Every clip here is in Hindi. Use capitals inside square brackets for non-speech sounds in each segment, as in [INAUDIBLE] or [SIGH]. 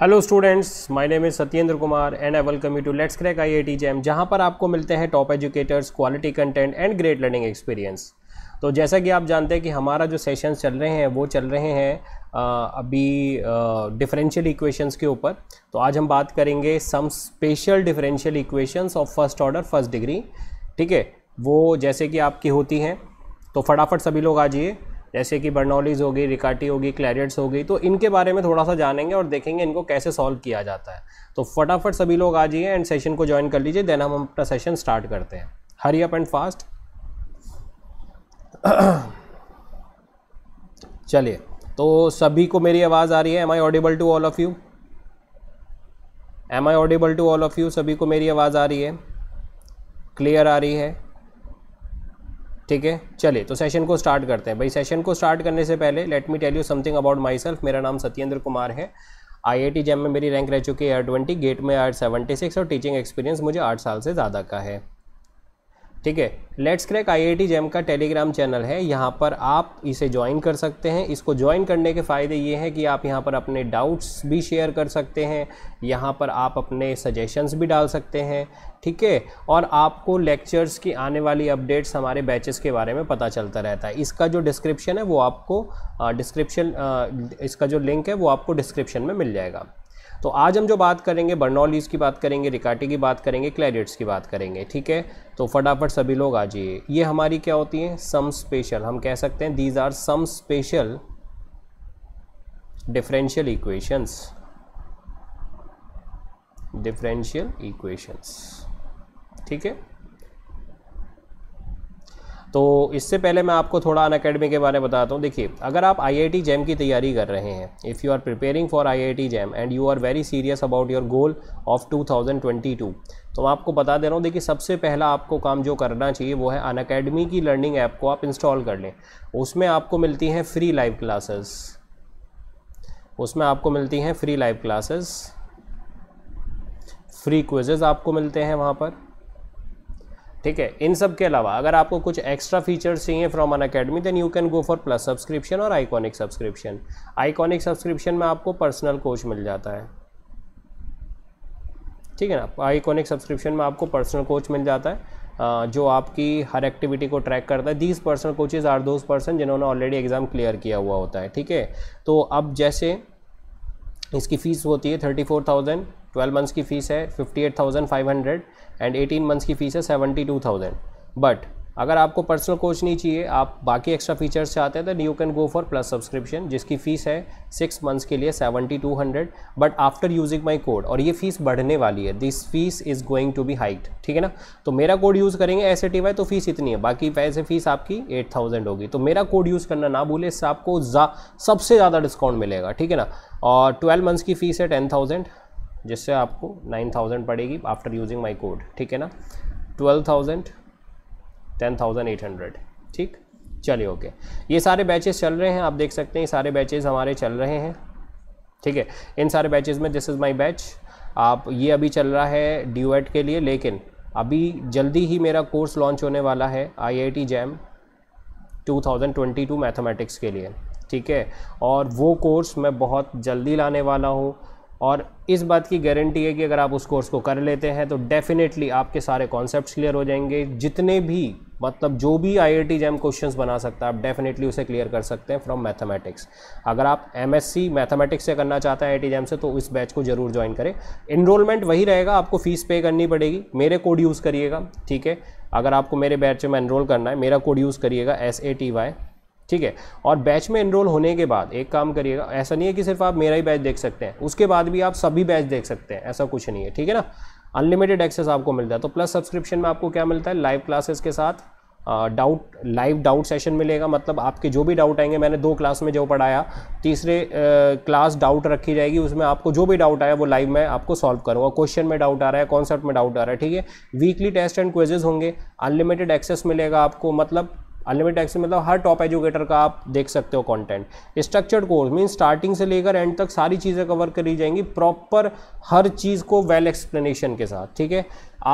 Hello students my name is Satyendra Kumar and I welcome you to let's crack I I T JAM जहाँ पर आपको मिलते हैं top educators quality content and great learning experience तो जैसा कि आप जानते हैं कि हमारा जो सेशन चल रहे हैं वो चल रहे हैं अभी डिफरेंशियल इक्वेशंस के ऊपर तो आज हम बात करेंगे some special differential equations of first order first degree ठीक है वो जैसे कि आपकी होती हैं तो फटाफट सभी लोग आ जाइए जैसे कि बर्नौलीज होगी रिकाटी होगी क्लैरियट्स हो गई तो इनके बारे में थोड़ा सा जानेंगे और देखेंगे इनको कैसे सॉल्व किया जाता है तो फटाफट सभी लोग आ जाइए एंड सेशन को ज्वाइन कर लीजिए देन हम अपना सेशन स्टार्ट करते हैं हरी अप एंड फास्ट [CLEARS THROAT] चलिए तो सभी को मेरी आवाज़ आ रही है am I audible to all of you am I audible to all of you सभी को मेरी आवाज़ आ रही है क्लियर आ रही है ठीक है चले तो सेशन को स्टार्ट करते हैं भाई सेशन को स्टार्ट करने से पहले let me tell you something about myself मेरा नाम सत्येंद्र कुमार है आई आई टी जैम में मेरी रैंक रह चुकी है एयर ट्वेंटी गेट में एयर सेवेंटी सिक्स और टीचिंग एक्सपीरियंस मुझे आठ साल से ज़्यादा का है ठीक है लेट्स क्रैक आईआईटी जैम का टेलीग्राम चैनल है यहाँ पर आप इसे ज्वाइन कर सकते हैं इसको ज्वाइन करने के फ़ायदे ये हैं कि आप यहाँ पर अपने डाउट्स भी शेयर कर सकते हैं यहाँ पर आप अपने सजेशंस भी डाल सकते हैं ठीक है और आपको लेक्चर्स की आने वाली अपडेट्स हमारे बैचेस के बारे में पता चलता रहता है इसका जो डिस्क्रिप्शन है वो आपको डिस्क्रिप्शन इसका जो लिंक है वो आपको डिस्क्रिप्शन में मिल जाएगा तो आज हम जो बात करेंगे बर्नॉलीज की बात करेंगे रिकाटी की बात करेंगे क्लैरिट्स की बात करेंगे ठीक है तो फटाफट सभी लोग आ जाइए ये हमारी क्या होती है सम स्पेशल हम कह सकते हैं these are some special differential equations differential equations ठीक है तो इससे पहले मैं आपको थोड़ा अन अकेडमी के बारे में बताता हूँ देखिए अगर आप आई आई टी जैम की तैयारी कर रहे हैं if you are preparing for I I T JAM and you are very serious about your goal of 2022 तो मैं आपको बता दे रहा हूँ देखिए सबसे पहला आपको काम जो करना चाहिए वो है अन अकेडमी की लर्निंग ऐप को आप इंस्टॉल कर लें उसमें आपको मिलती हैं फ्री लाइव क्लासेस उसमें आपको मिलती हैं free live classes free quizzes आपको मिलते हैं वहाँ पर ठीक है इन सब के अलावा अगर आपको कुछ एक्स्ट्रा फीचर्स चाहिए from Unacademy then you can go for plus subscription और आइकॉनिक सब्सक्रिप्शन आइकॉनिक सब्सक्रिप्शन में आपको पर्सनल कोच मिल जाता है ठीक है ना आइकॉनिक सब्सक्रिप्शन में आपको पर्सनल कोच मिल जाता है जो आपकी हर एक्टिविटी को ट्रैक करता है these personal coaches are those person जिन्होंने ऑलरेडी एग्ज़ाम क्लियर किया हुआ होता है ठीक है तो अब जैसे इसकी फ़ीस होती है thirty four thousand twelve months की फ़ीस है fifty eight thousand five hundred and eighteen months की फ़ीस है सेवेंटी टू थाउजेंड बट अगर आपको पर्सनल कोच नहीं चाहिए आप बाकी एक्स्ट्रा फीचर्स चाहते हैं तो you can go for plus subscription जिसकी फ़ीस है सिक्स मंथ्स के लिए seventy two hundred but after using my code और ये फीस बढ़ने वाली है this fees is going to be height ठीक है ना तो मेरा कोड यूज़ करेंगे एस ए टी वाई तो फीस इतनी है बाकी वैसे फीस आपकी एट थाउजेंड होगी तो मेरा कोड यूज़ करना ना भूले इससे आपको जा, सबसे ज़्यादा डिस्काउंट मिलेगा ठीक है ना और ट्वेल्व मंथ्स की फ़ीस है टेन थाउजेंड जिससे आपको नाइन थाउजेंड पड़ेगी आफ्टर यूजिंग माई कोड ठीक है ना twelve thousand ten thousand eight hundred ठीक चलिए ओके ये सारे बैचेस चल रहे हैं आप देख सकते हैं ये सारे बैचेस हमारे चल रहे हैं ठीक है इन सारे बैचेस में दिस इज़ माई बैच आप ये अभी चल रहा है ड्यूएट के लिए लेकिन अभी जल्दी ही मेरा कोर्स लॉन्च होने वाला है I I T JAM two mathematics के लिए ठीक है और वो कोर्स मैं बहुत जल्दी लाने वाला हूँ और इस बात की गारंटी है कि अगर आप उस कोर्स को कर लेते हैं तो डेफ़िनेटली आपके सारे कॉन्सेप्ट क्लियर हो जाएंगे जितने भी मतलब जो भी I I T JAM question बना सकता है आप डेफिनेटली उसे क्लियर कर सकते हैं फ्रॉम मैथमेटिक्स अगर आप एम एस सी मैथमेटिक्स से करना चाहते हैं आई आई जैम से तो इस बैच को जरूर ज्वाइन करें इनरोलमेंट वही रहेगा आपको फीस पे करनी पड़ेगी मेरे कोड यूज़ करिएगा ठीक है अगर आपको मेरे बैच में एनरोल करना है मेरा कोड यूज़ करिएगा एस ए टी वाई ठीक है और बैच में इनरोल होने के बाद एक काम करिएगा ऐसा नहीं है कि सिर्फ आप मेरा ही बैच देख सकते हैं उसके बाद भी आप सभी बैच देख सकते हैं ऐसा कुछ नहीं है ठीक है ना अनलिमिटेड एक्सेस आपको मिलता है तो प्लस सब्सक्रिप्शन में आपको क्या मिलता है लाइव क्लासेस के साथ डाउट लाइव डाउट सेशन मिलेगा मतलब आपके जो भी डाउट आएंगे मैंने दो क्लास में जो पढ़ाया तीसरे क्लास डाउट रखी जाएगी उसमें आपको जो भी डाउट आया वो लाइव में आपको सॉल्व करूँगा क्वेश्चन में डाउट आ रहा है कॉन्सेप्ट में डाउट आ रहा है ठीक है वीकली टेस्ट एंड क्वेजेज होंगे अनलिमिटेड एक्सेस मिलेगा आपको मतलब अनलिमिटेड एक्सेस मतलब हर टॉप एजुकेटर का आप देख सकते हो content structured course mean starting से लेकर एंड तक सारी चीज़ें कवर करी जाएंगी प्रॉपर हर चीज़ को वेल well एक्सप्लेनेशन के साथ ठीक है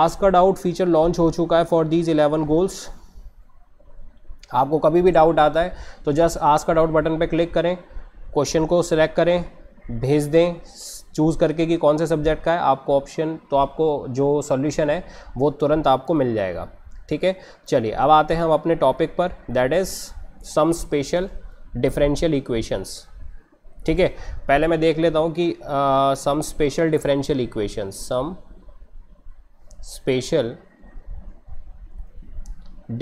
आज का डाउट फीचर लॉन्च हो चुका है फॉर दीज इलेवन गोल्स आपको कभी भी डाउट आता है तो जस्ट आज का डाउट बटन पर क्लिक करें क्वेश्चन को सिलेक्ट करें भेज दें चूज़ करके कि कौन से सब्जेक्ट का है आपको ऑप्शन तो आपको जो सॉल्यूशन है वो तुरंत आपको मिल जाएगा ठीक है चलिए अब आते हैं हम अपने टॉपिक पर that is some special differential equations ठीक है पहले मैं देख लेता हूँ कि some special differential equations some special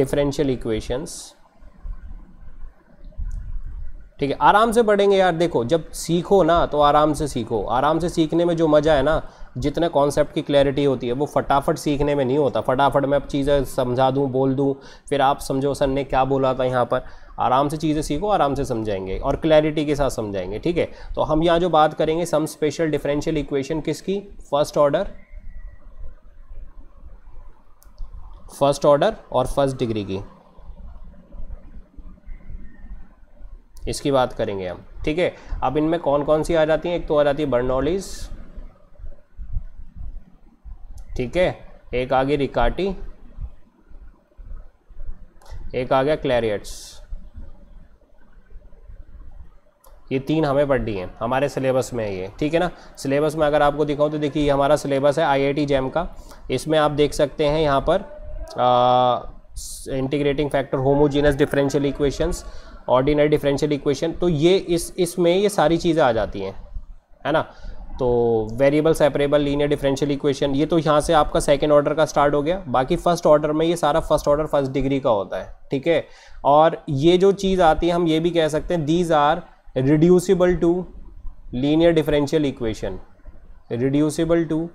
differential equations ठीक है आराम से पढ़ेंगे यार देखो जब सीखो ना तो आराम से सीखो आराम से सीखने में जो मज़ा है ना जितने कॉन्सेप्ट की क्लैरिटी होती है वो फटाफट सीखने में नहीं होता फटाफट मैं अब चीज़ें समझा दूँ बोल दूँ फिर आप समझो सर ने क्या बोला था यहाँ पर आराम से चीज़ें सीखो आराम से समझाएंगे और क्लैरिटी के साथ समझाएंगे ठीक है तो हम यहाँ जो बात करेंगे सम स्पेशल डिफरेंशियल इक्वेशन किसकी फर्स्ट ऑर्डर फर्स्ट ऑर्डर और फर्स्ट डिग्री की इसकी बात करेंगे हम ठीक है अब इनमें कौन कौन सी आ जाती हैं एक तो आ जाती है बर्नौलीज ठीक है एक आ गई रिकाटी एक आ गया क्लैरियट्स ये तीन हमें पढ़नी है हमारे सिलेबस में ये ठीक है ना सिलेबस में अगर आपको दिखाऊं तो देखिए ये हमारा सिलेबस है आईआईटी जैम का इसमें आप देख सकते हैं यहाँ पर integrating factor homogeneous differential equations ordinary differential equation तो ये इस इसमें ये सारी चीज़ें आ जाती हैं है ना तो variable separable linear differential equation ये तो यहाँ से आपका सेकेंड ऑर्डर का स्टार्ट हो गया बाकी फर्स्ट ऑर्डर में ये सारा फर्स्ट ऑर्डर फर्स्ट डिग्री का होता है ठीक है और ये जो चीज़ आती है हम ये भी कह सकते हैं these are reducible to linear differential equation reducible to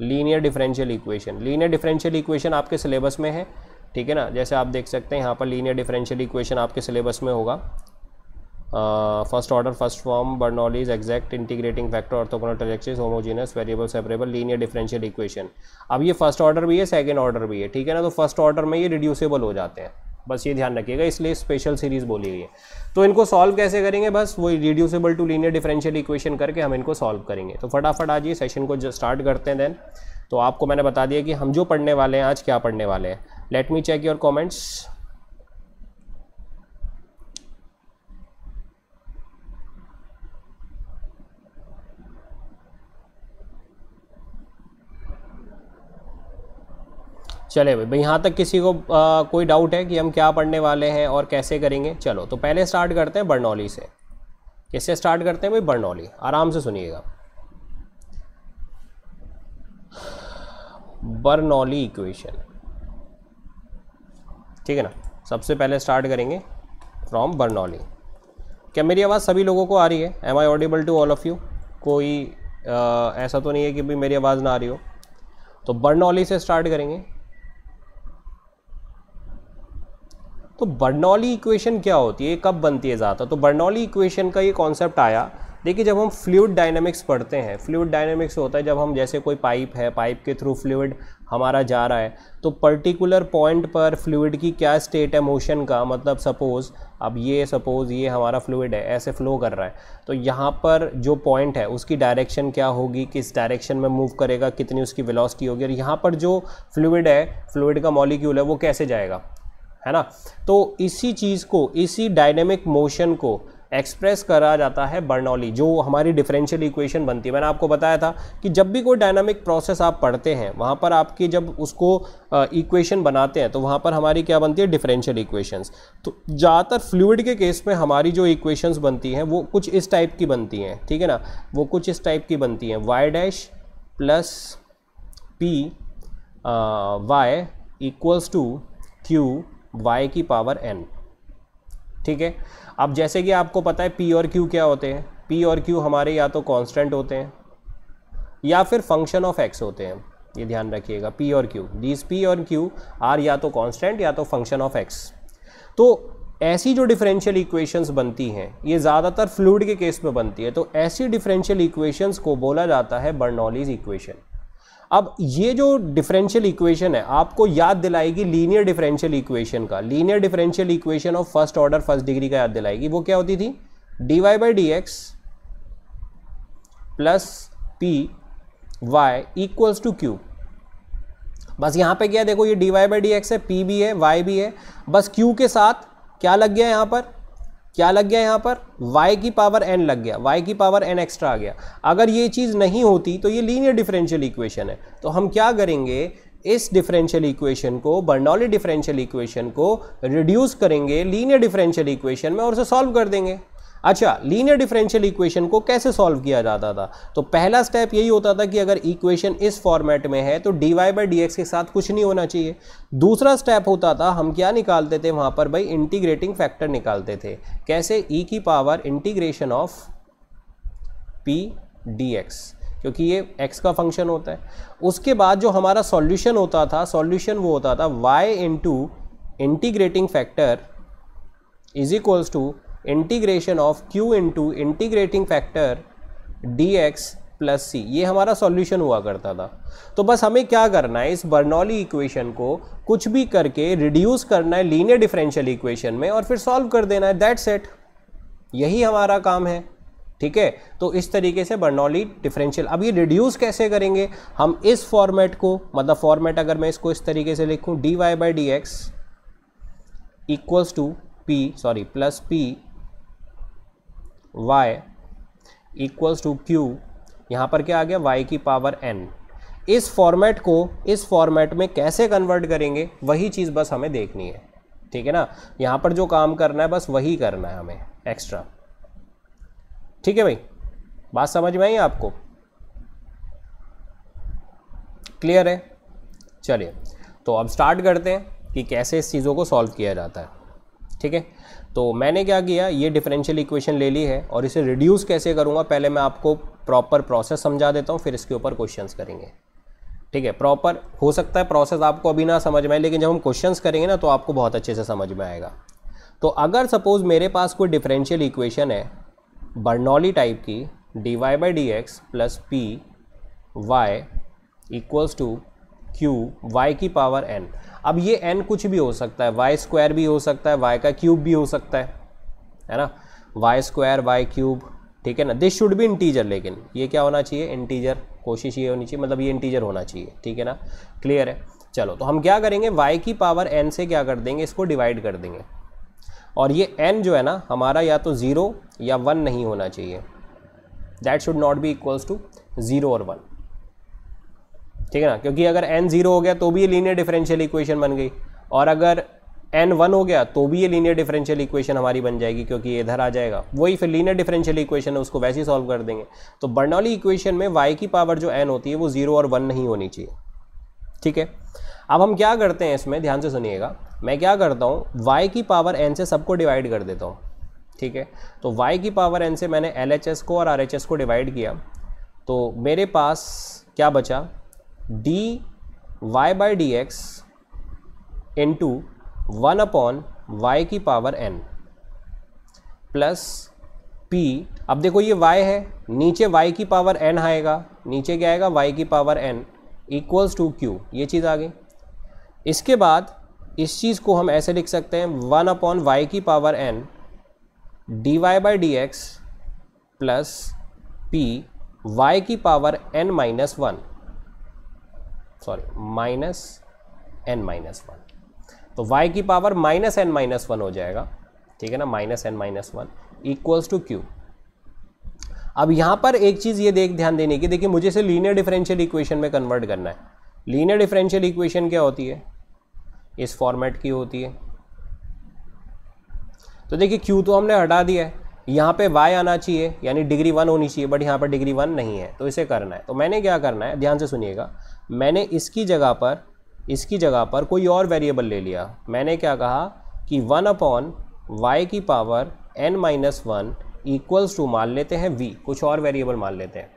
linear differential equation linear differential equation आपके सिलेबस में है ठीक है ना जैसे आप देख सकते हैं यहाँ पर लीनियर डिफरेंशियल इक्वेशन आपके सिलेबस में होगा first order first form Bernoulli's exact integrating factor orthogonal trajectories homogeneous variable separable linear differential equation अब ये फर्स्ट ऑर्डर भी है सेकेंड ऑर्डर भी है ठीक है ना तो फर्स्ट ऑर्डर में ये रिड्यूसेबल हो जाते हैं बस ये ध्यान रखिएगा इसलिए स्पेशल सीरीज बोली गई है तो इनको सॉल्व कैसे करेंगे बस वो reducible to linear differential equation करके हम इनको सॉल्व करेंगे तो फटाफट आज ये सेशन को स्टार्ट करते हैं देन तो आपको मैंने बता दिया कि हम जो पढ़ने वाले हैं आज क्या पढ़ने वाले हैं let me check your comments चले भाई भाई यहाँ तक किसी को आ, कोई डाउट है कि हम क्या पढ़ने वाले हैं और कैसे करेंगे चलो तो पहले स्टार्ट करते हैं बर्नौली से किससे स्टार्ट करते हैं भाई बर्नौली आराम से सुनिएगा बर्नौली इक्वेशन ठीक है ना सबसे पहले स्टार्ट करेंगे फ्रॉम बर्नौली क्या मेरी आवाज़ सभी लोगों को आ रही है am I audible to all of you कोई आ, ऐसा तो नहीं है कि भी मेरी आवाज़ ना आ रही हो तो बर्नौली से स्टार्ट करेंगे तो बर्नौली इक्वेशन क्या होती है कब बनती है ज़्यादा तो बर्नौली इक्वेशन का ये कॉन्सेप्ट आया देखिए जब हम फ्लूड डायनेमिक्स पढ़ते हैं फ्लूड डायनेमिक्स होता है जब हम जैसे कोई पाइप है पाइप के थ्रू फ्लूड हमारा जा रहा है तो पर्टिकुलर पॉइंट पर फ्लूड की क्या स्टेट है मोशन का मतलब सपोज़ अब ये सपोज़ ये हमारा फ्लूड है ऐसे फ्लो कर रहा है तो यहाँ पर जो पॉइंट है उसकी डायरेक्शन क्या होगी किस डायरेक्शन में मूव करेगा कितनी उसकी वेलोसिटी होगी और यहाँ पर जो फ्लूड है फ्लूड का मॉलिक्यूल है वो कैसे जाएगा है ना तो इसी चीज़ को इसी डायनेमिक मोशन को एक्सप्रेस करा जाता है बर्नौली जो हमारी डिफरेंशियल इक्वेशन बनती है मैंने आपको बताया था कि जब भी कोई डायनामिक प्रोसेस आप पढ़ते हैं वहाँ पर आपकी जब उसको इक्वेशन बनाते हैं तो वहाँ पर हमारी क्या बनती है डिफरेंशियल इक्वेशंस तो ज़्यादातर फ्लूड के केस में हमारी जो इक्वेशंस बनती हैं वो कुछ इस टाइप की बनती हैं ठीक है ना वो कुछ इस टाइप की बनती हैं Y dash plus P Y equals to Q Y की पावर एन ठीक है अब जैसे कि आपको पता है पी और क्यू क्या होते हैं पी और क्यू हमारे या तो कांस्टेंट होते हैं या फिर फंक्शन ऑफ एक्स होते हैं ये ध्यान रखिएगा पी और क्यू दीज पी और क्यू आर या तो कांस्टेंट या तो फंक्शन ऑफ एक्स तो ऐसी जो डिफरेंशियल इक्वेशंस बनती हैं ये ज़्यादातर फ्लूड के केस में बनती है तो ऐसी डिफरेंशियल इक्वेशंस को बोला जाता है बर्नॉलीज इक्वेशन अब ये जो डिफरेंशियल इक्वेशन है आपको याद दिलाएगी लीनियर डिफरेंशियल इक्वेशन का linear differential equation of first order first degree का याद दिलाएगी वो क्या होती थी D Y by D x plus P Y equals to Q बस यहाँ पे क्या देखो ये D Y by D x है पी भी है वाई भी है बस क्यू के साथ क्या लग गया यहाँ पर क्या लग गया यहाँ पर y की पावर n लग गया y की पावर n एक्स्ट्रा आ गया अगर ये चीज़ नहीं होती तो ये लीनियर डिफरेंशियल इक्वेशन है तो हम क्या करेंगे इस डिफरेंशियल इक्वेशन को बर्नौली डिफरेंशियल इक्वेशन को रिड्यूस करेंगे लीनियर डिफरेंशियल इक्वेशन में और उसे सॉल्व कर देंगे अच्छा लीनियर डिफरेंशियल इक्वेशन को कैसे सॉल्व किया जाता था तो पहला स्टेप यही होता था कि अगर इक्वेशन इस फॉर्मेट में है तो D Y by D X के साथ कुछ नहीं होना चाहिए दूसरा स्टेप होता था हम क्या निकालते थे वहाँ पर भाई इंटीग्रेटिंग फैक्टर निकालते थे कैसे ई e की power integration of P D X क्योंकि ये x का फंक्शन होता है उसके बाद जो हमारा सॉल्यूशन होता था सॉल्यूशन वो होता था y into integrating factor is equals to integration of q into integrating factor D x plus C ये हमारा सॉल्यूशन हुआ करता था तो बस हमें क्या करना है इस बर्नौली इक्वेशन को कुछ भी करके रिड्यूस करना है लीनियर डिफरेंशियल इक्वेशन में और फिर सॉल्व कर देना है दैट सेट यही हमारा काम है ठीक है तो इस तरीके से बर्नौली डिफरेंशियल अब ये रिड्यूस कैसे करेंगे हम इस फॉर्मेट को मतलब फॉर्मेट अगर मैं इसको इस तरीके से लिखूँ D Y by D X equals to P sorry plus P Y equals to Q यहाँ पर क्या आ गया वाई की पावर एन इस फॉर्मेट को इस फॉर्मेट में कैसे कन्वर्ट करेंगे वही चीज़ बस हमें देखनी है ठीक है ना यहाँ पर जो काम करना है बस वही करना है हमें एक्स्ट्रा ठीक है भाई बात समझ में आई आपको क्लियर है चलिए तो अब स्टार्ट करते हैं कि कैसे इस चीज़ों को सॉल्व किया जाता है ठीक है तो मैंने क्या किया ये डिफरेंशियल इक्वेशन ले ली है और इसे रिड्यूस कैसे करूँगा पहले मैं आपको प्रॉपर प्रोसेस समझा देता हूँ फिर इसके ऊपर क्वेश्चंस करेंगे ठीक है प्रॉपर हो सकता है प्रोसेस आपको अभी ना समझ में आए लेकिन जब हम क्वेश्चन करेंगे ना तो आपको बहुत अच्छे से समझ में आएगा तो अगर सपोज़ मेरे पास कोई डिफरेंशियल इक्वेशन है बर्नौली टाइप की D Y by D x plus P Y equals to Q Y की पावर एन अब ये एन कुछ भी हो सकता है वाई स्क्वायर भी हो सकता है वाई का क्यूब भी हो सकता है है ना वाई स्क्वायर वाई क्यूब ठीक है ना दिस शुड भी इंटीजर लेकिन ये क्या होना चाहिए इंटीजर कोशिश ये होनी चाहिए मतलब ये इंटीजर होना चाहिए ठीक है ना क्लियर है चलो तो हम क्या करेंगे वाई की पावर एन से क्या कर देंगे इसको डिवाइड कर देंगे और ये एन जो है ना हमारा या तो ज़ीरो या वन नहीं होना चाहिए that should not be equals to zero और वन ठीक है ना क्योंकि अगर एन जीरो हो गया तो भी ये लीनियर डिफरेंशियल इक्वेशन बन गई और अगर एन वन हो गया तो भी ये लीनियर डिफरेंशियल इक्वेशन हमारी बन जाएगी क्योंकि ये इधर आ जाएगा वही फिर लीनियर डिफरेंशियल इक्वेशन है उसको वैसे ही सॉल्व कर देंगे तो बर्नौली इक्वेशन में वाई की पावर जो एन होती है वो जीरो और वन नहीं होनी चाहिए ठीक है अब हम क्या करते हैं इसमें ध्यान से सुनिएगा मैं क्या करता हूँ वाई की पावर एन से सबको डिवाइड कर देता हूँ ठीक है तो वाई की पावर एन से मैंने एल को और आर को डिवाइड किया तो मेरे पास क्या बचा D Y by D X into one upon Y की पावर एन प्लस पी अब देखो ये y है नीचे y की पावर n आएगा नीचे क्या आएगा y की power n equals to q ये चीज़ आ गई इसके बाद इस चीज़ को हम ऐसे लिख सकते हैं वन अपॉन वाई की power N D Y by D x plus P Y की power N minus one sorry minus N minus one तो y की power minus N minus one हो जाएगा ठीक है ना minus N minus one equals to Q अब यहाँ पर एक चीज़ ये देख ध्यान देने की देखिए मुझे इसे लीनियर डिफरेंशियल इक्वेशन में कन्वर्ट करना है लीनियर डिफरेंशियल इक्वेशन क्या होती है इस फॉर्मेट की होती है तो देखिए क्यू तो हमने हटा दिया है यहाँ पे y आना चाहिए यानी डिग्री वन होनी चाहिए बट यहाँ पर डिग्री वन नहीं है तो इसे करना है तो मैंने क्या करना है ध्यान से सुनिएगा मैंने इसकी जगह पर इसकी जगह पर कोई और वेरिएबल ले लिया मैंने क्या कहा कि वन अपॉन वाई की power N minus one equals to मान लेते हैं वी कुछ और वेरिएबल मान लेते हैं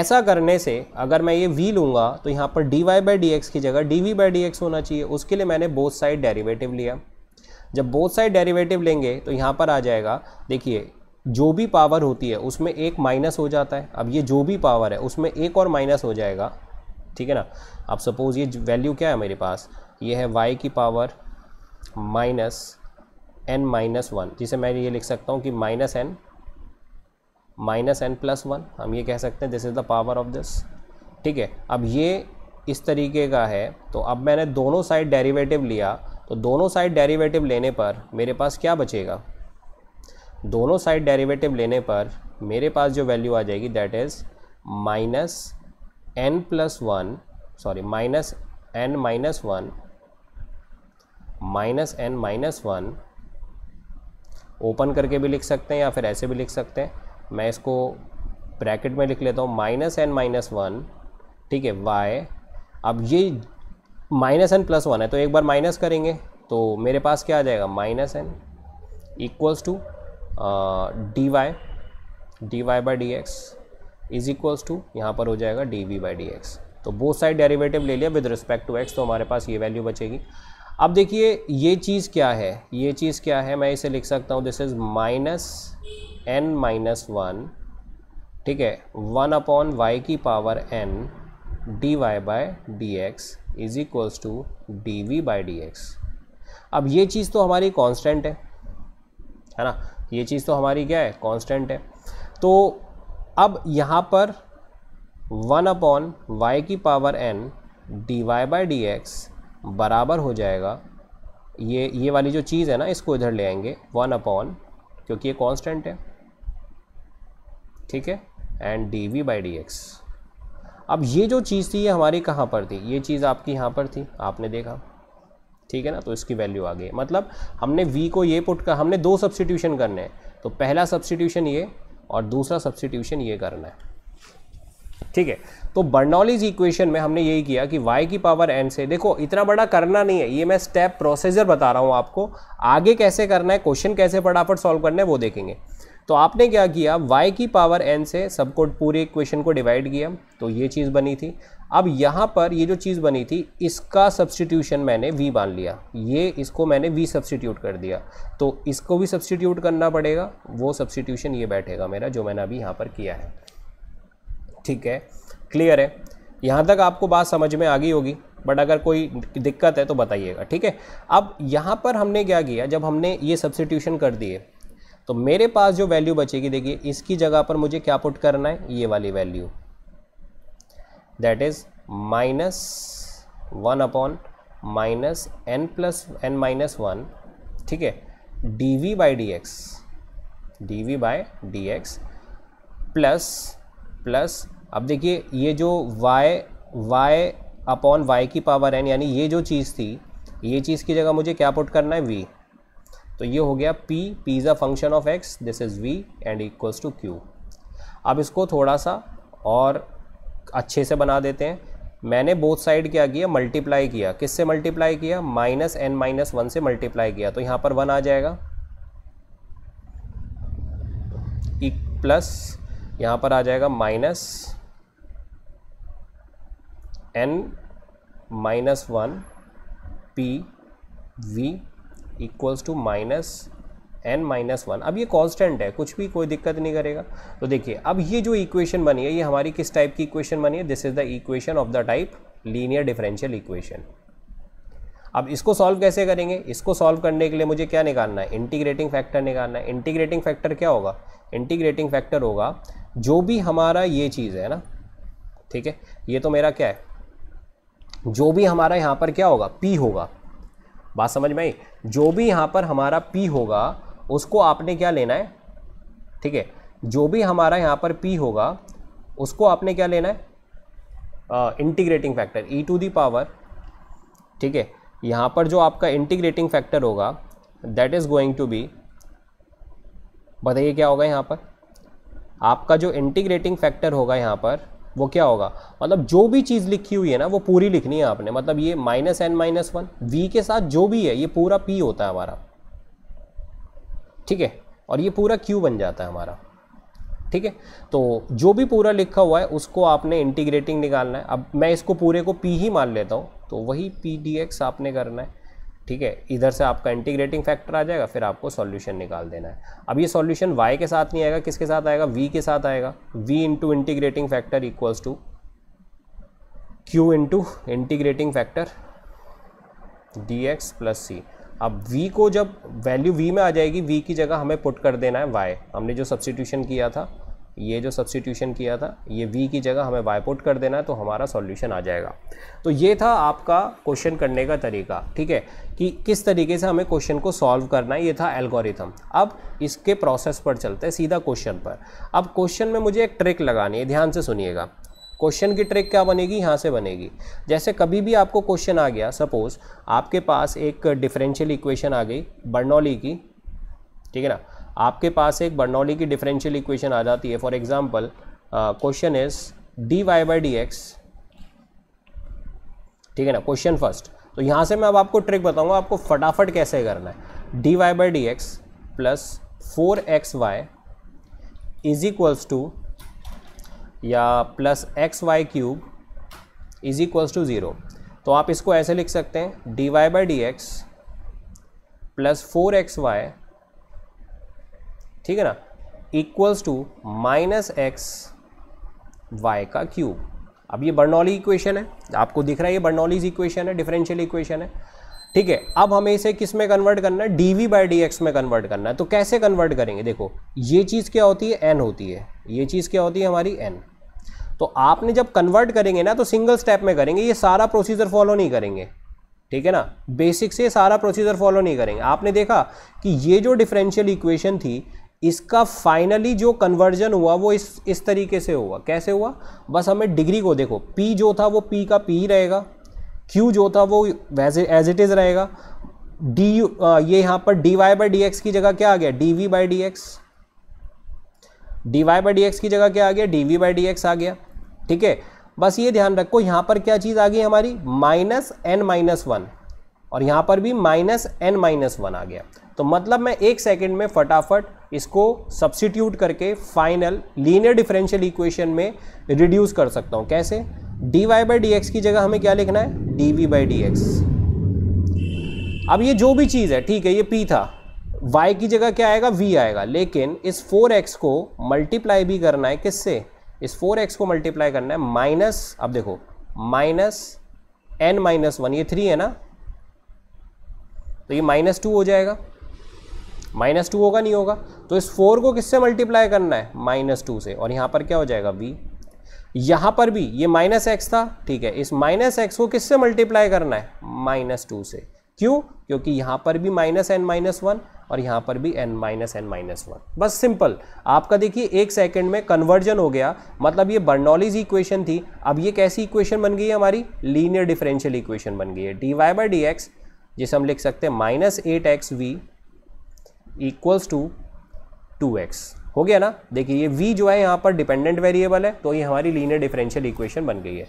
ऐसा करने से अगर मैं ये वी लूँगा तो यहाँ पर D Y by D x की जगह D we by D X होना चाहिए उसके लिए मैंने बोथ साइड डेरिवेटिव लिया जब बोथ साइड डेरिवेटिव लेंगे तो यहाँ पर आ जाएगा देखिए जो भी पावर होती है उसमें एक माइनस हो जाता है अब ये जो भी पावर है उसमें एक और माइनस हो जाएगा ठीक है ना अब सपोज़ ये वैल्यू क्या है मेरे पास ये है वाई की power minus N minus one जिसे मैं ये लिख सकता हूँ कि minus N minus N plus one हम ये कह सकते हैं this is the power of this ठीक है अब ये इस तरीके का है तो अब मैंने दोनों साइड डेरिवेटिव लिया तो दोनों साइड डेरिवेटिव लेने पर मेरे पास क्या बचेगा दोनों साइड डेरिवेटिव लेने पर मेरे पास जो वैल्यू आ जाएगी that is minus N plus one sorry minus N minus one minus N minus one open करके भी लिख सकते हैं या फिर ऐसे भी लिख सकते हैं मैं इसको ब्रैकेट में लिख लेता हूँ माइनस एन माइनस वन ठीक है वाई अब ये माइनस एन प्लस वन है तो एक बार माइनस करेंगे तो मेरे पास क्या आ जाएगा minus N equals to D Y D Y by D x is equals to यहाँ पर हो जाएगा D we by D x तो बोथ साइड डेरिवेटिव ले लिया विद रिस्पेक्ट टू एक्स तो हमारे पास ये वैल्यू बचेगी अब देखिए ये चीज़ क्या है ये चीज़ क्या है मैं इसे लिख सकता हूँ this is minus N minus one ठीक है वन अपॉन वाई की power N D Y by D x is equals to D we by D x अब ये चीज़ तो हमारी कांस्टेंट है है ना ये चीज़ तो हमारी क्या है कांस्टेंट है तो अब यहाँ पर वन अपॉन वाई की power N D Y by D X बराबर हो जाएगा ये ये वाली जो चीज़ है ना इसको इधर ले आएंगे वन अपॉन क्योंकि ये कांस्टेंट है ठीक है and D we by D x अब ये जो चीज़ थी ये हमारी कहाँ पर थी ये चीज़ आपकी यहाँ पर थी आपने देखा ठीक है ना तो इसकी वैल्यू आ गई मतलब हमने वी को ये पुट कर हमने दो सब्सिट्यूशन करने हैं तो पहला सब्सिट्यूशन ये और दूसरा सब्सिट्यूशन ये करना है ठीक है तो बर्नॉलीज इक्वेशन में हमने यही किया कि y की पावर n से देखो इतना बड़ा करना नहीं है ये मैं स्टेप प्रोसीजर बता रहा हूँ आपको आगे कैसे करना है क्वेश्चन कैसे फटाफट सॉल्व करना है वो देखेंगे तो आपने क्या किया y की पावर n से सबको पूरे इक्वेशन को डिवाइड किया तो ये चीज़ बनी थी अब यहाँ पर ये जो चीज़ बनी थी इसका सब्सटीट्यूशन मैंने v मान लिया ये इसको मैंने v सब्सटीट्यूट कर दिया तो इसको भी सब्सटीट्यूट करना पड़ेगा वो सब्सटीट्यूशन ये बैठेगा मेरा जो मैंने अभी यहाँ पर किया है ठीक है क्लियर है यहाँ तक आपको बात समझ में आ गई होगी बट अगर कोई दिक्कत है तो बताइएगा ठीक है अब यहाँ पर हमने क्या किया जब हमने ये सब्सटीट्यूशन कर दिए तो मेरे पास जो वैल्यू बचेगी देखिए इसकी जगह पर मुझे क्या पुट करना है ये वाली value that is minus one upon minus N plus N minus one ठीक है D we by D x D we by D x plus plus अब देखिए ये जो y y अपॉन y की पावर n यानी ये जो चीज़ थी ये चीज़ की जगह मुझे क्या पुट करना है v तो ये हो गया p p is a function of x this is v and equals to q अब इसको थोड़ा सा और अच्छे से बना देते हैं मैंने बोथ साइड क्या किया मल्टीप्लाई किया किससे मल्टीप्लाई किया माइनस एन माइनस वन से मल्टीप्लाई किया तो यहाँ पर वन आ जाएगा प्लस यहाँ पर आ जाएगा minus N minus one P V equals to minus N minus one अब ये कांस्टेंट है कुछ भी कोई दिक्कत नहीं करेगा तो देखिए अब ये जो इक्वेशन बनी है ये हमारी किस टाइप की इक्वेशन बनी है this is the equation of the type linear differential equation अब इसको सॉल्व कैसे करेंगे इसको सॉल्व करने के लिए मुझे क्या निकालना है इंटीग्रेटिंग फैक्टर निकालना है इंटीग्रेटिंग फैक्टर क्या होगा इंटीग्रेटिंग फैक्टर होगा जो भी हमारा ये चीज़ है ना ठीक है ये तो मेरा क्या है जो भी हमारा यहाँ पर क्या होगा पी होगा बात समझ में आई जो भी यहाँ पर हमारा पी होगा उसको आपने क्या लेना है ठीक है जो भी हमारा यहाँ पर पी होगा उसको आपने क्या लेना है integrating factor e to the power ठीक है यहाँ पर जो आपका इंटीग्रेटिंग फैक्टर होगा that is going to be बताइए क्या होगा यहाँ पर आपका जो इंटीग्रेटिंग फैक्टर होगा यहाँ पर वो क्या होगा मतलब जो भी चीज़ लिखी हुई है ना वो पूरी लिखनी है आपने मतलब ये minus N minus one V के साथ जो भी है ये पूरा पी होता है हमारा ठीक है और ये पूरा क्यू बन जाता है हमारा ठीक है तो जो भी पूरा लिखा हुआ है उसको आपने इंटीग्रेटिंग निकालना है अब मैं इसको पूरे को पी ही मान लेता हूँ तो वही पी डी एक्स आपने करना है ठीक है इधर से आपका इंटीग्रेटिंग फैक्टर आ जाएगा फिर आपको सॉल्यूशन निकाल देना है अब ये सॉल्यूशन y के साथ नहीं आएगा किसके साथ आएगा v के साथ आएगा v into integrating factor equals to Q into integrating factor D x plus सी अब v को जब वैल्यू v में आ जाएगी v की जगह हमें पुट कर देना है y हमने जो सब्सटीट्यूशन किया था ये जो सब्सटीट्यूशन किया था ये v की जगह हमें y पुट कर देना है तो हमारा सॉल्यूशन आ जाएगा तो ये था आपका क्वेश्चन करने का तरीका ठीक है कि किस तरीके से हमें क्वेश्चन को सॉल्व करना है ये था एल्गोरिथम अब इसके प्रोसेस पर चलते हैं सीधा क्वेश्चन पर अब क्वेश्चन में मुझे एक ट्रिक लगानी है ध्यान से सुनिएगा क्वेश्चन की ट्रिक क्या बनेगी यहाँ से बनेगी जैसे कभी भी आपको क्वेश्चन आ गया सपोज आपके पास एक डिफरेंशियल इक्वेशन आ गई बर्नौली की ठीक है ना आपके पास एक बर्नौली की डिफरेंशियल इक्वेशन आ जाती है for example question is D Y by D x ठीक है ना क्वेश्चन फर्स्ट तो यहाँ से मैं अब आपको ट्रिक बताऊँगा आपको फटाफट कैसे करना है D Y by D x plus four x Y is equals to या plus x Y cube is equals to zero तो आप इसको ऐसे लिख सकते हैं D Y by D x plus four x Y ठीक है ना equals to minus X Y का क्यूब अब ये बर्नौली इक्वेशन है आपको दिख रहा है ये बर्नौलीज इक्वेशन है डिफरेंशियल इक्वेशन है ठीक है अब हमें इसे किस में कन्वर्ट करना है D we by D X में कन्वर्ट करना है तो कैसे कन्वर्ट करेंगे देखो ये चीज़ क्या होती है एन होती है ये चीज़ क्या होती है हमारी एन तो आपने जब कन्वर्ट करेंगे ना तो सिंगल स्टेप में करेंगे ये सारा प्रोसीजर फॉलो नहीं करेंगे ठीक है ना बेसिक से सारा प्रोसीजर फॉलो नहीं करेंगे आपने देखा कि ये जो डिफरेंशियल इक्वेशन थी इसका फाइनली जो कन्वर्जन हुआ वो इस इस तरीके से हुआ कैसे हुआ बस हमें डिग्री को देखो पी जो था वो पी का पी रहेगा क्यू जो था वो एज इट इज़ रहेगा डी यू ये यहाँ पर D Y by D x की जगह क्या आ गया D we by D x D Y by D x की जगह क्या आ गया D we by D X आ गया ठीक है बस ये ध्यान रखो यहाँ पर क्या चीज़ आ गई हमारी माइनस एन माइनस वन और यहाँ पर भी माइनस एन माइनस वन आ गया तो मतलब मैं एक सेकंड में फटाफट इसको सब्सिट्यूट करके फाइनल लीनियर डिफरेंशियल इक्वेशन में रिड्यूस कर सकता हूँ कैसे D Y by D x की जगह हमें क्या लिखना है D we by D x अब ये जो भी चीज़ है ठीक है ये पी था y की जगह क्या आएगा v आएगा लेकिन इस 4x को मल्टीप्लाई भी करना है किससे इस फोर एक्स को मल्टीप्लाई करना है माइनस अब देखो माइनस एन माइनस वन ये थ्री है ना तो ये माइनस टू हो जाएगा माइनस टू होगा नहीं होगा तो इस फोर को किससे मल्टीप्लाई करना है माइनस टू से और यहां पर क्या हो जाएगा वी यहां पर भी ये माइनस एक्स था ठीक है इस माइनस एक्स को किससे मल्टीप्लाई करना है माइनस टू से क्यों क्योंकि यहां पर भी माइनस एन माइनस वन और यहाँ पर भी N minus N minus one बस सिंपल आपका देखिए एक सेकेंड में कन्वर्जन हो गया मतलब ये बर्नॉलीज इक्वेशन थी अब ये कैसी इक्वेशन बन गई हमारी लीनियर डिफरेंशियल इक्वेशन बन गई है D Y by D X जिसे हम लिख सकते हैं minus eight X V equals to two X हो गया ना देखिए ये v जो है यहाँ पर डिपेंडेंट वेरिएबल है तो ये हमारी लीनियर डिफरेंशियल इक्वेशन बन गई है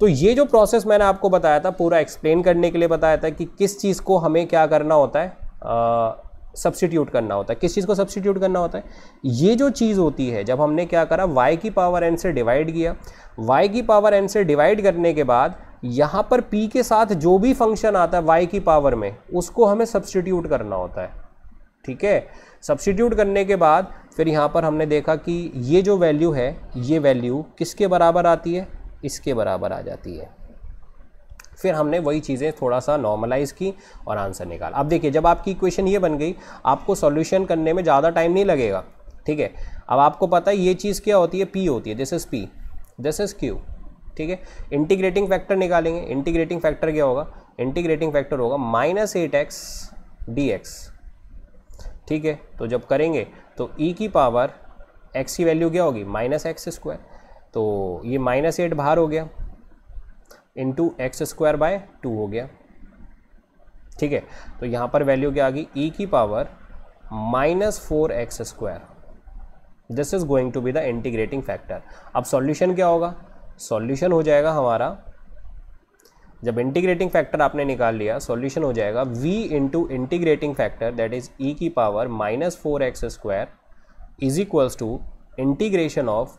तो ये जो प्रोसेस मैंने आपको बताया था पूरा एक्सप्लेन करने के लिए बताया था कि किस चीज़ को हमें क्या करना होता है सब्सटीट्यूट करना होता है किस चीज़ को सब्सटीट्यूट करना होता है ये जो चीज़ होती है जब हमने क्या करा y की पावर n से डिवाइड किया y की पावर n से डिवाइड करने के बाद यहाँ पर p के साथ जो भी फंक्शन आता है y की पावर में उसको हमें सब्सटीट्यूट करना होता है ठीक है सब्सटीट्यूट करने के बाद फिर यहाँ पर हमने देखा कि ये जो वैल्यू है ये वैल्यू किसके बराबर आती है इसके बराबर आ जाती है फिर हमने वही चीज़ें थोड़ा सा नॉर्मलाइज की और आंसर निकाला अब देखिए जब आपकी इक्वेशन ये बन गई आपको सॉल्यूशन करने में ज़्यादा टाइम नहीं लगेगा ठीक है अब आपको पता है ये चीज़ क्या होती है पी होती है this is P this is Q ठीक है इंटीग्रेटिंग फैक्टर निकालेंगे इंटीग्रेटिंग फैक्टर क्या होगा इंटीग्रेटिंग फैक्टर होगा minus eight X D x ठीक है तो जब करेंगे तो ई e की पावर एक्स की वैल्यू क्या होगी माइनस एक्स स्क्वायर तो ये माइनस एट बाहर हो गया into x square by two हो गया ठीक है तो यहां पर वैल्यू क्या आ गई e की power minus four X square this is going to be the integrating factor अब सॉल्यूशन क्या होगा सॉल्यूशन हो जाएगा हमारा जब इंटीग्रेटिंग फैक्टर आपने निकाल लिया सॉल्यूशन हो जाएगा v into integrating factor that is e की power minus four X square is equals to integration of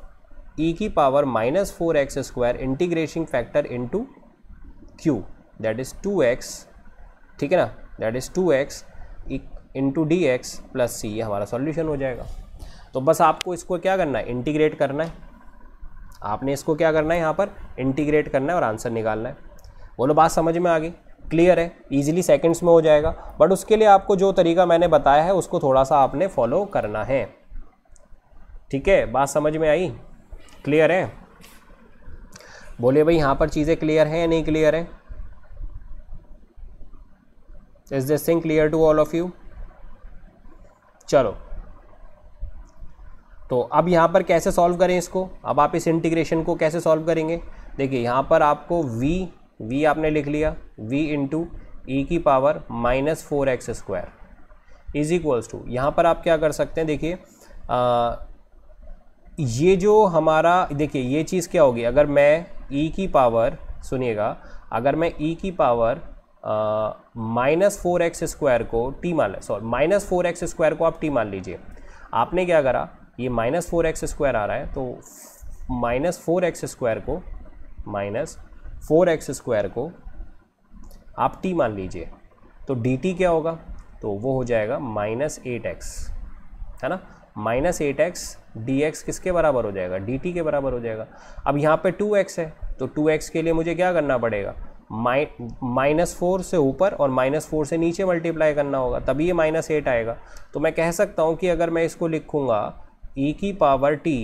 E e की power minus four X square integration factor into Q that is two X ठीक है ना that is two x into D x plus C ये हमारा सॉल्यूशन हो जाएगा तो बस आपको इसको क्या करना है इंटीग्रेट करना है आपने इसको क्या करना है यहाँ पर इंटीग्रेट करना है और आंसर निकालना है बोलो बात समझ में आ गई क्लियर है ईजिली सेकेंड्स में हो जाएगा बट उसके लिए आपको जो तरीका मैंने बताया है उसको थोड़ा सा आपने फॉलो करना है ठीक है बात समझ में आई क्लियर है बोलिए भाई यहाँ पर चीज़ें क्लियर हैं या नहीं क्लियर है is this thing clear to all of you चलो तो अब यहाँ पर कैसे सॉल्व करें इसको अब आप इस इंटीग्रेशन को कैसे सॉल्व करेंगे देखिए यहाँ पर आपको v v आपने लिख लिया v इंटू ई e की power minus four X square is equals to यहाँ पर आप क्या कर सकते हैं देखिए ये जो हमारा देखिए ये चीज़ क्या होगी अगर मैं ई e की पावर सुनिएगा अगर मैं ई e की power minus four X square को टी मान sorry minus four X square को आप टी मान लीजिए आपने क्या करा ये माइनस फोर एक्स स्क्वायर आ रहा है तो माइनस फोर एक्स स्क्वायर को माइनस फोर एक्स स्क्वायर को आप टी मान लीजिए तो डी टी क्या होगा तो वो हो जाएगा माइनस एट एक्स है ना minus eight X D X किसके बराबर हो जाएगा डी टी के बराबर हो जाएगा अब यहाँ पे टू एक्स है तो टू एक्स के लिए मुझे क्या करना पड़ेगा माइनस फोर से ऊपर और माइनस फोर से नीचे मल्टीप्लाई करना होगा तभी ये माइनस एट आएगा तो मैं कह सकता हूँ कि अगर मैं इसको लिखूँगा ई e की power T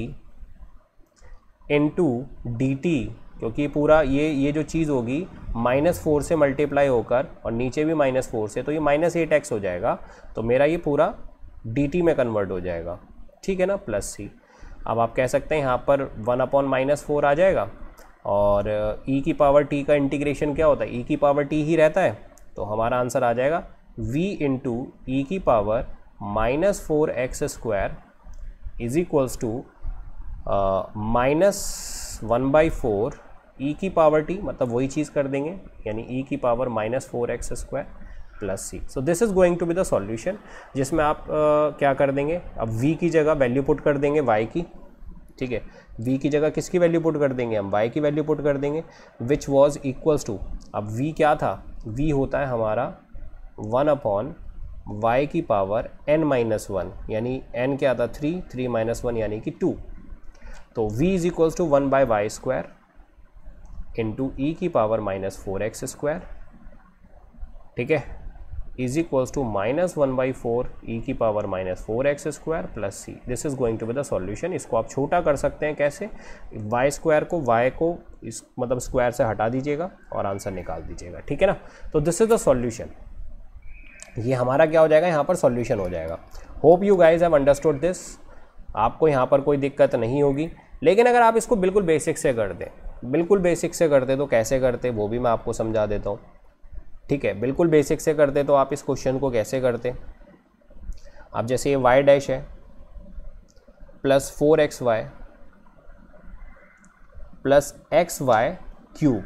into D T क्योंकि पूरा ये ये जो चीज़ होगी माइनस फोर से मल्टीप्लाई होकर और नीचे भी माइनस फोर से तो ये माइनस एट एक्स हो जाएगा तो मेरा ये पूरा डी में कन्वर्ट हो जाएगा ठीक है ना प्लस सी अब आप कह सकते हैं यहाँ पर वन अपॉन माइनस फोर आ जाएगा और ई e की पावर टी का इंटीग्रेशन क्या होता है ई e की पावर टी ही रहता है तो हमारा आंसर आ जाएगा v इंटू ई e की power minus four X square is equals to minus one by four E की पावर टी मतलब वही चीज़ कर देंगे यानी ई e की power minus four X square plus c so this is going to be the solution जिसमें आप uh, क्या कर देंगे अब v की जगह वैल्यू पुट कर देंगे y की ठीक है v की जगह किसकी वैल्यू पुट कर देंगे हम y की वैल्यू पुट कर देंगे विच वॉज इक्वल्स टू अब v क्या था v होता है हमारा वन अपॉन y की पावर n माइनस वन यानी n क्या था थ्री थ्री माइनस वन यानी कि टू तो v is equals to one by Y square into ई की power minus four X square ठीक है is equals to minus one by four E की power minus four X square plus C this is going to be the solution इसको आप छोटा कर सकते हैं कैसे वाई स्क्वायर को वाई को इस मतलब स्क्वायर से हटा दीजिएगा और आंसर निकाल दीजिएगा ठीक है ना तो दिस इज द सॉल्यूशन ये हमारा क्या हो जाएगा यहाँ पर सॉल्यूशन हो जाएगा hope you guys have understood this आपको यहाँ पर कोई दिक्कत नहीं होगी लेकिन अगर आप इसको बिल्कुल बेसिक से कर दें बिल्कुल बेसिक से करते तो कैसे करते वो भी मैं आपको समझा देता हूँ ठीक है बिल्कुल बेसिक से करते तो आप इस क्वेश्चन को कैसे करते आप जैसे ये वाई डैश है plus four x Y plus x Y cube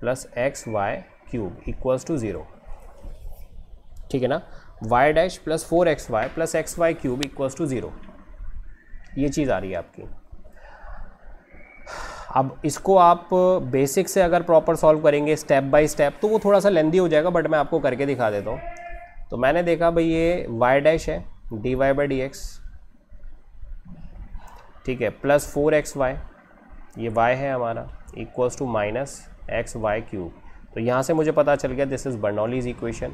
plus x Y cube equals to zero ठीक है ना Y dash plus four x Y plus x Y cube equals to zero ये चीज़ आ रही है आपकी अब इसको आप बेसिक से अगर प्रॉपर सॉल्व करेंगे स्टेप बाय स्टेप तो वो थोड़ा सा लेंदी हो जाएगा बट मैं आपको करके दिखा देता हूँ तो मैंने देखा भाई ये वाई डैश है D Y by D x ठीक है प्लस फोर एक्स वाई ये वाई है हमारा equals to minus X Y cube तो यहाँ से मुझे पता चल गया दिस इज़ बर्नौलीज इक्वेशन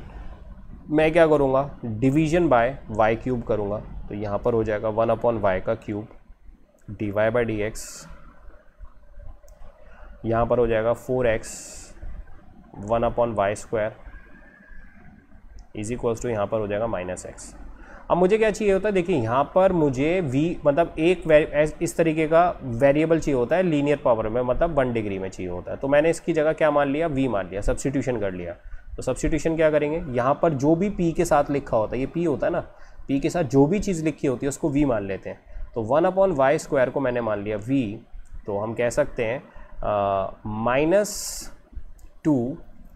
मैं क्या करूँगा डिवीजन बाय वाई क्यूब करूँगा तो यहाँ पर हो जाएगा वन अपॉन वाई का cube D Y by D X यहाँ पर हो जाएगा four X one upon Y square is equals to यहाँ पर हो जाएगा माइनस एक्स अब मुझे क्या चाहिए होता है देखिए यहाँ पर मुझे v मतलब एक इस तरीके का वेरिएबल चाहिए होता है लीनियर पावर में मतलब वन डिग्री में चाहिए होता है तो मैंने इसकी जगह क्या मान लिया v मान लिया सब्सिट्यूशन कर लिया तो सब्सिट्यूशन क्या करेंगे यहाँ पर जो भी p के साथ लिखा होता है ये p होता है ना p के साथ जो भी चीज़ लिखी होती है उसको v मान लेते हैं तो वन अपॉन वाई स्क्वायर को मैंने मान लिया v तो हम कह सकते हैं माइनस टू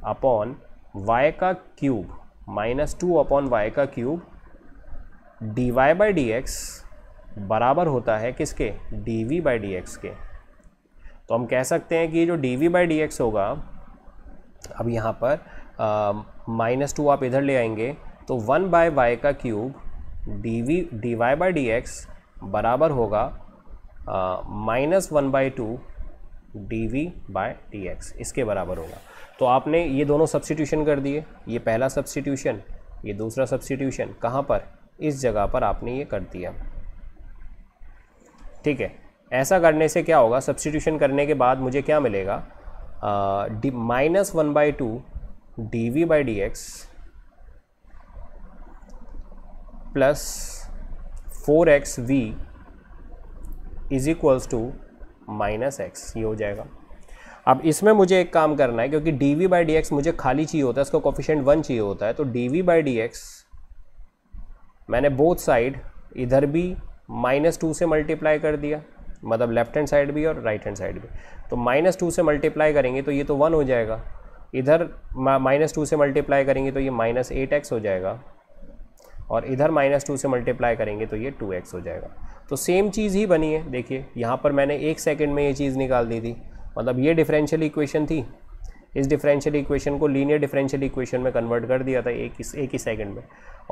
अपॉन वाई का cube minus two upon Y का cube D Y by D X बराबर होता है किसके D we by D X के तो हम कह सकते हैं कि जो D we by D x होगा अब यहाँ पर माइनस टू आप इधर ले आएंगे तो वन बाय वाई का cube D V D Y by D X बराबर होगा minus one by two D V by D X इसके बराबर होगा तो आपने ये दोनों सब्सटीट्यूशन कर दिए ये पहला सब्सिट्यूशन ये दूसरा सब्सटीट्यूशन कहाँ पर इस जगह पर आपने ये कर दिया ठीक है ऐसा करने से क्या होगा सब्सिट्यूशन करने के बाद मुझे क्या मिलेगा D minus one by two D we by D x plus four X V is equals to minus X ये हो जाएगा अब इसमें मुझे एक काम करना है क्योंकि D we by D X मुझे खाली चाहिए होता है इसका कोफिशेंट वन चाहिए होता है तो D we by D X मैंने बोथ साइड इधर भी माइनस टू से मल्टीप्लाई कर दिया मतलब लेफ्ट हैंड साइड भी और राइट हैंड साइड भी तो माइनस टू से मल्टीप्लाई करेंगे तो ये तो वन हो जाएगा इधर माइनस टू से मल्टीप्लाई करेंगे तो ये माइनस एट एक्स हो जाएगा और इधर माइनस टू से मल्टीप्लाई करेंगे तो ये टू एक्स हो जाएगा तो सेम चीज़ ही बनी है देखिए यहाँ पर मैंने एक सेकेंड में ये चीज़ निकाल दी थी मतलब ये डिफरेंशियल इक्वेशन थी इस डिफरेंशियल इक्वेशन को लीनियर डिफरेंशियल इक्वेशन में कन्वर्ट कर दिया था एक एक ही सेकंड में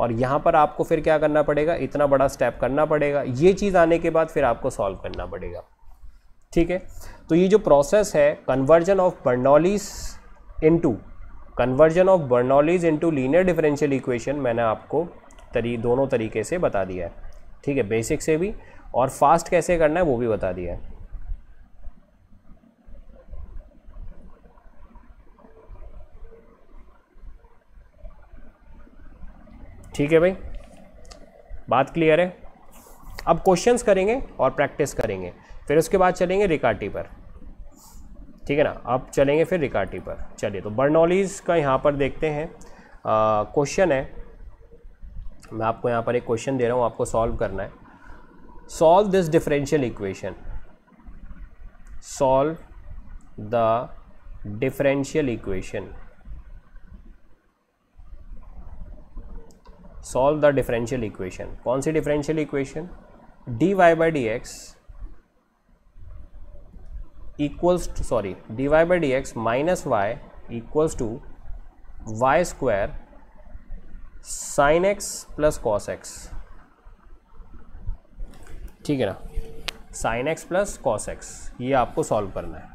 और यहाँ पर आपको फिर क्या करना पड़ेगा इतना बड़ा स्टेप करना पड़ेगा ये चीज़ आने के बाद फिर आपको सॉल्व करना पड़ेगा ठीक है तो ये जो प्रोसेस है conversion of Bernoulli's into conversion of Bernoulli's into linear differential equation मैंने आपको तरी दोनों तरीके से बता दिया है ठीक है बेसिक से भी और फास्ट कैसे करना है वो भी बता दिया है ठीक है भाई बात क्लियर है अब क्वेश्चंस करेंगे और प्रैक्टिस करेंगे फिर उसके बाद चलेंगे रिकार्टी पर ठीक है ना अब चलेंगे फिर रिकार्टी पर चलिए तो बर्नॉलीज का यहाँ पर देखते हैं क्वेश्चन है मैं आपको यहाँ पर एक क्वेश्चन दे रहा हूँ आपको सॉल्व करना है solve this differential equation solve the differential equation solve the differential equation कौन सी differential equation D Y by D X equals to sorry D Y by D x minus Y equals to Y square sine X plus cos X ठीक है ना sine X plus cos X ये आपको सॉल्व करना है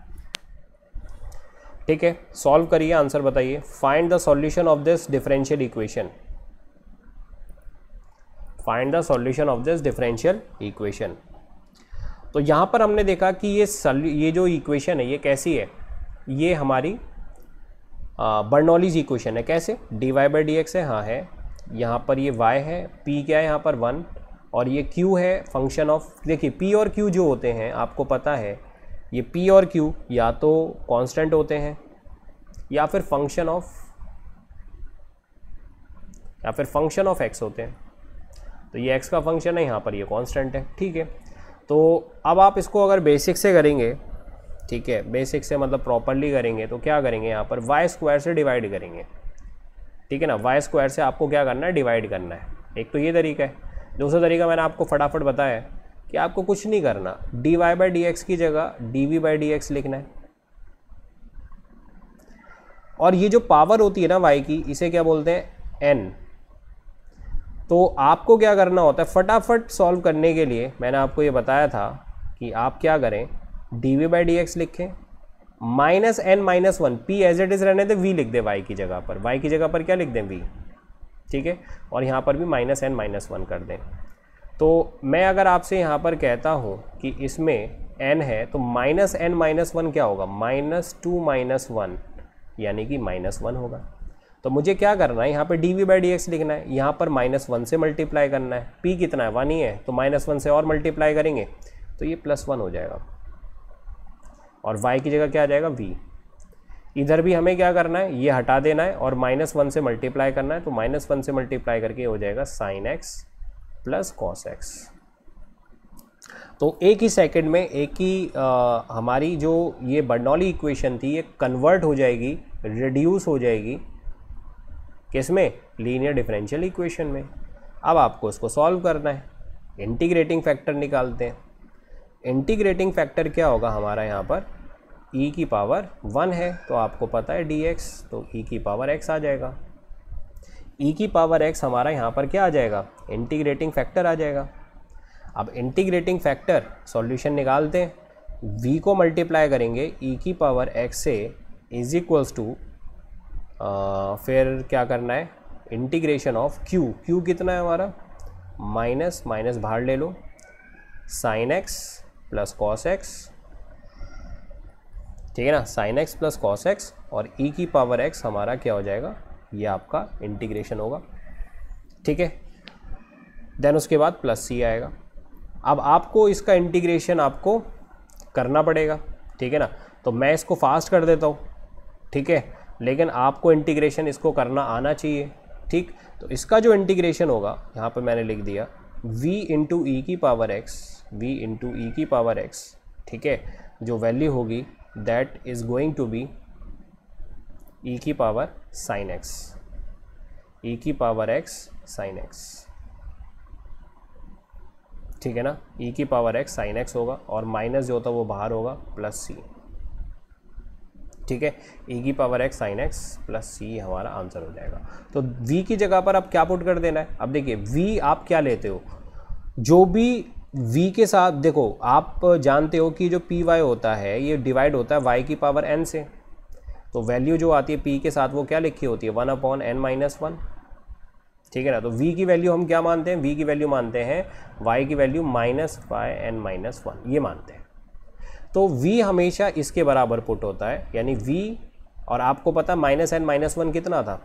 ठीक है सॉल्व करिए आंसर बताइए find the solution of this differential equation find the solution of this differential equation तो यहां पर हमने देखा कि ये ये जो इक्वेशन है ये कैसी है ये हमारी बर्नॉलीज इक्वेशन है कैसे D Y by D x है हाँ है यहाँ पर ये y है p क्या है यहाँ पर वन और ये q है फंक्शन ऑफ देखिए p और q जो होते हैं आपको पता है ये p और q या तो कांस्टेंट होते हैं या फिर फंक्शन ऑफ या फिर फंक्शन ऑफ x होते हैं तो ये x का फंक्शन है यहाँ पर ये कांस्टेंट है ठीक है तो अब आप इसको अगर बेसिक से करेंगे ठीक है बेसिक से मतलब प्रॉपरली करेंगे तो क्या करेंगे यहाँ पर वाई स्क्वायर से डिवाइड करेंगे ठीक है ना वाई स्क्वायर से आपको क्या करना है डिवाइड करना है एक तो ये तरीका है दूसरा तरीका मैंने आपको फटाफट बताया है कि आपको कुछ नहीं करना D Y by D x की जगह D we by D X लिखना है और ये जो पावर होती है ना वाई की इसे क्या बोलते हैं एन तो आपको क्या करना होता है फटाफट सॉल्व करने के लिए मैंने आपको ये बताया था कि आप क्या करें D we by D X लिखें minus N minus one P as it is रहने दे वी लिख दे वाई की जगह पर वाई की जगह पर क्या लिख दें वी ठीक है और यहाँ पर भी माइनस एन माइनस वन कर दें तो मैं अगर आपसे यहाँ पर कहता हूँ कि इसमें एन है तो माइनस एन माइनस वन क्या होगा माइनस टू माइनस वन यानी कि माइनस वन होगा तो मुझे क्या करना है यहाँ पर D we by D X लिखना है यहाँ पर माइनस वन से मल्टीप्लाई करना है पी कितना है वन ही है तो माइनस वन से और मल्टीप्लाई करेंगे तो ये प्लस वन हो जाएगा और y की जगह क्या आ जाएगा v इधर भी हमें क्या करना है ये हटा देना है और माइनस वन से मल्टीप्लाई करना है तो माइनस वन से मल्टीप्लाई करके हो जाएगा sine X plus cos X तो एक ही सेकंड में एक ही आ, हमारी जो ये बर्नौली इक्वेशन थी ये कन्वर्ट हो जाएगी रिड्यूस हो जाएगी किसमें लीनियर डिफरेंशियल इक्वेशन में अब आपको इसको सॉल्व करना है इंटीग्रेटिंग फैक्टर निकालते हैं इंटीग्रेटिंग फैक्टर क्या होगा हमारा यहाँ पर e की पावर वन है तो आपको पता है dx तो e की पावर x आ जाएगा e की पावर x हमारा यहाँ पर क्या आ जाएगा इंटीग्रेटिंग फैक्टर आ जाएगा अब इंटीग्रेटिंग फैक्टर सॉल्यूशन निकालते हैं v को मल्टीप्लाई करेंगे e की पावर x से इज इक्वल्स टू फिर क्या करना है इंटीग्रेशन ऑफ q q कितना है हमारा माइनस माइनस बाहर ले लो sine X plus cos X ठीक है ना sine X plus cos X और ई e की पावर एक्स हमारा क्या हो जाएगा ये आपका इंटीग्रेशन होगा ठीक है देन उसके बाद प्लस सी आएगा अब आपको इसका इंटीग्रेशन आपको करना पड़ेगा ठीक है ना तो मैं इसको फास्ट कर देता हूँ ठीक है लेकिन आपको इंटीग्रेशन इसको करना आना चाहिए ठीक तो इसका जो इंटीग्रेशन होगा यहाँ पर मैंने लिख दिया v इंटू ई e की पावर x v इंटू ई e की पावर x ठीक है जो वैल्यू होगी that is going to be e की पावर साइन x e की पावर x साइन x ठीक है ना e की पावर x साइन x होगा और माइनस जो होता है वो बाहर होगा प्लस सी ठीक है e की power x sine x plus C हमारा आंसर हो जाएगा तो v की जगह पर आप क्या पुट कर देना है अब देखिए v आप क्या लेते हो जो भी वी के साथ देखो आप जानते हो कि जो पी वाई होता है ये डिवाइड होता है वाई की पावर एन से तो वैल्यू जो आती है पी के साथ वो क्या लिखी होती है one upon N minus one ठीक है ना तो v की वैल्यू हम क्या मानते हैं v की वैल्यू मानते हैं y की value minus Y N minus one ये मानते हैं तो v हमेशा इसके बराबर पुट होता है यानी v और आपको पता माइनस एन माइनस वन कितना था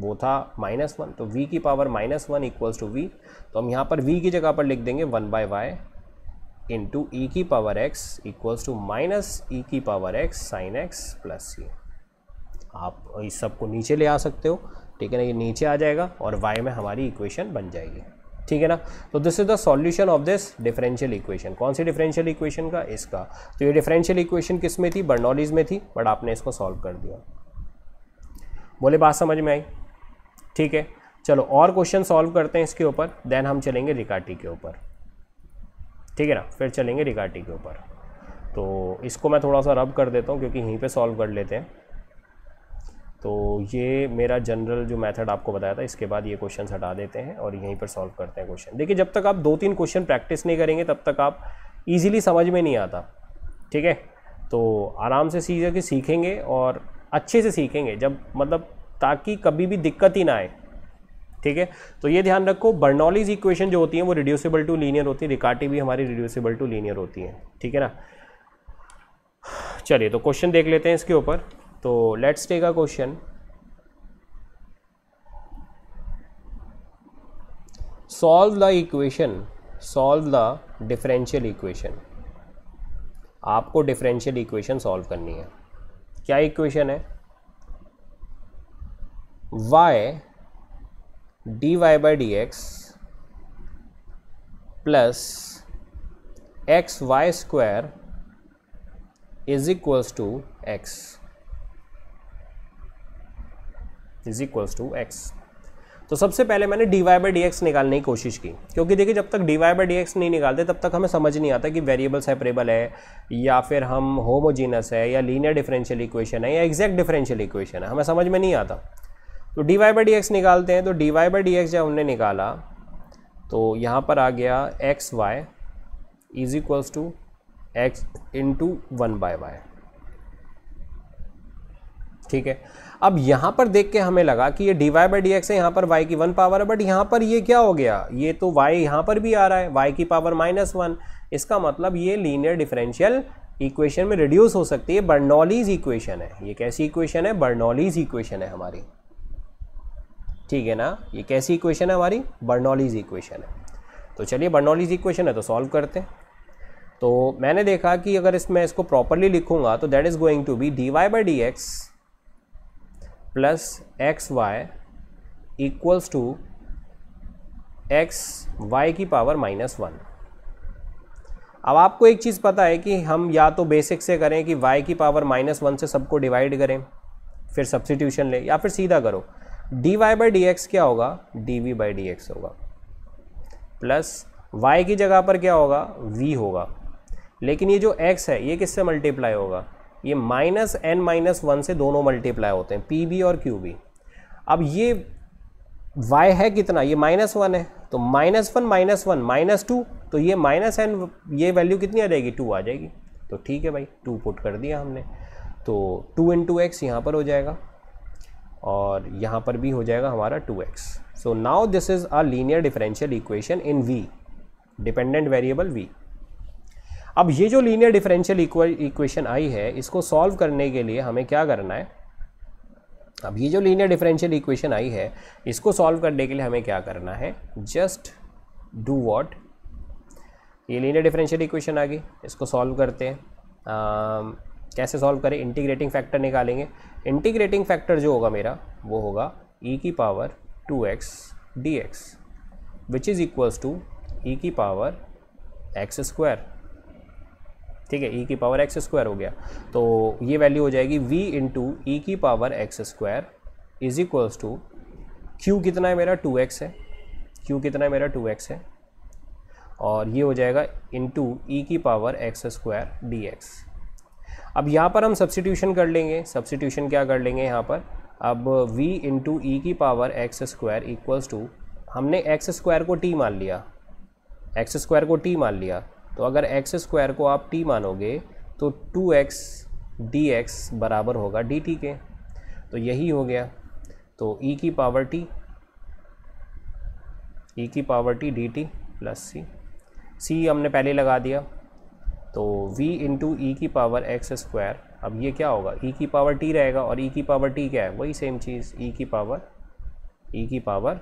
वो था माइनस वन तो वी की power minus one equals to V तो हम यहाँ पर वी की जगह पर लिख देंगे वन बाय वाई इंटू ई की power X equals to minus ई की power X sine X plus C आप इस सब को नीचे ले आ सकते हो ठीक है ना ये नीचे आ जाएगा और वाई में हमारी इक्वेशन बन जाएगी ठीक है ना तो this is the solution of this differential equation कौन सी डिफरेंशियल इक्वेशन का इसका तो ये डिफरेंशियल इक्वेशन किस में थी बर्नॉलीज में थी बट आपने इसको सॉल्व कर दिया बोले बात समझ में आई ठीक है चलो और क्वेश्चन सॉल्व करते हैं इसके ऊपर देन हम चलेंगे रिकाटी के ऊपर ठीक है ना फिर चलेंगे रिकाटी के ऊपर तो इसको मैं थोड़ा सा रब कर देता हूँ क्योंकि यहीं पे सॉल्व कर लेते हैं तो ये मेरा जनरल जो मेथड आपको बताया था इसके बाद ये क्वेश्चन हटा देते हैं और यहीं पर सॉल्व करते हैं क्वेश्चन देखिए जब तक आप दो तीन क्वेश्चन प्रैक्टिस नहीं करेंगे तब तक आप ईजिली समझ में नहीं आता ठीक है तो आराम से सीधे कि सीखेंगे और अच्छे से सीखेंगे जब मतलब ताकि कभी भी दिक्कत ही ना आए ठीक है तो ये ध्यान रखो बर्नॉलीज इक्वेशन जो होती है वो रिड्यूसेबल टू लीनियर होती है रिकाटी भी हमारी रिड्यूसेबल टू लीनियर होती है ठीक है ना चलिए तो क्वेश्चन देख लेते हैं इसके ऊपर तो let's take a question solve the equation solve the differential equation आपको डिफरेंशियल इक्वेशन सॉल्व करनी है क्या इक्वेशन है y D Y by D x plus x Y square is equals to X is equals to x तो सबसे पहले मैंने D Y by D X निकालने की कोशिश की क्योंकि देखिए जब तक D Y by D X नहीं निकालते तब तक हमें समझ नहीं आता कि वेरिएबल सेपरेबल है या फिर हम होमोजीनस है या लीनियर डिफरेंशियल इक्वेशन है या एग्जैक्ट डिफरेंशियल इक्वेशन है हमें समझ में नहीं आता तो D Y by D x निकालते हैं तो D Y by D x जब हमने निकाला तो यहाँ पर आ गया x Y is equals to x into one by y ठीक है अब यहाँ पर देख के हमें लगा कि ये D Y by D x है यहाँ पर y की वन पावर है बट यहाँ पर ये क्या हो गया ये तो y यहाँ पर भी आ रहा है y की पावर माइनस वन इसका मतलब ये लीनियर डिफरेंशियल इक्वेशन में रिड्यूस हो सकती है बर्नॉलीज इक्वेशन है ये कैसी इक्वेशन है बर्नॉलीज इक्वेशन है हमारी ठीक है ना ये कैसी इक्वेशन है हमारी बर्नॉलीज इक्वेशन है तो चलिए बर्नॉलीज इक्वेशन है तो सॉल्व करते हैं तो मैंने देखा कि अगर इसमें इसको प्रॉपरली लिखूंगा तो that is going to be d Y by D x plus x y equals to x y की पावर माइनस वन अब आपको एक चीज़ पता है कि हम या तो बेसिक से करें कि y की पावर माइनस वन से सबको डिवाइड करें फिर सब्सटीट्यूशन लें या फिर सीधा करो d Y by D x क्या होगा d we by D x होगा प्लस y की जगह पर क्या होगा v होगा लेकिन ये जो x है ये किससे मल्टीप्लाई होगा ये माइनस एन माइनस वन से दोनों मल्टीप्लाई होते हैं पी बी और क्यू बी अब ये y है कितना ये माइनस वन है तो minus one minus one minus two तो ये माइनस एन ये वैल्यू कितनी आ जाएगी टू आ जाएगी तो ठीक है भाई टू पुट कर दिया हमने तो टू इंटू एक्स यहाँ पर हो जाएगा और यहाँ पर भी हो जाएगा हमारा 2x so now this is a linear differential equation in v dependent variable v अब ये जो लीनियर डिफरेंशियल इक्वेशन आई है इसको सॉल्व करने के लिए हमें क्या करना है अब ये जो लीनियर डिफरेंशियल इक्वेशन आई है इसको सॉल्व करने के लिए हमें क्या करना है जस्ट डू वॉट ये लीनियर डिफरेंशियल इक्वेशन आ गई इसको सॉल्व करते हैं um, कैसे सॉल्व करें इंटीग्रेटिंग फैक्टर निकालेंगे इंटीग्रेटिंग फैक्टर जो होगा मेरा वो होगा ई e की power two x D x which is equals to e की पावर एक्स स्क्वायर ठीक है ई e की पावर एक्स स्क्वायर हो गया तो ये वैल्यू हो जाएगी v इंटू ई e की power x square is equals to q कितना है मेरा 2x है q कितना है मेरा 2x है और ये हो जाएगा इंटू ई e की power x square d x अब यहाँ पर हम सब्सिट्यूशन कर लेंगे सब्सिट्यूशन क्या कर लेंगे यहाँ पर अब v इंटू ई e की power x square equals to हमने एक्स स्क्वायर को टी मान लिया एक्स स्क्वायर को टी मान लिया तो अगर एक्स स्क्वायर को आप टी मानोगे तो टू एक्स डी एक्स बराबर होगा डी टी के तो यही हो गया तो ई e की पावर टी ई e की power T D T plus C C हमने पहले लगा दिया तो v इंटू ई e की पावर एक्स स्क्वायर अब ये क्या होगा ई e की पावर टी रहेगा और ई e की पावर टी क्या है वही सेम चीज़ ई e की पावर ई e की पावर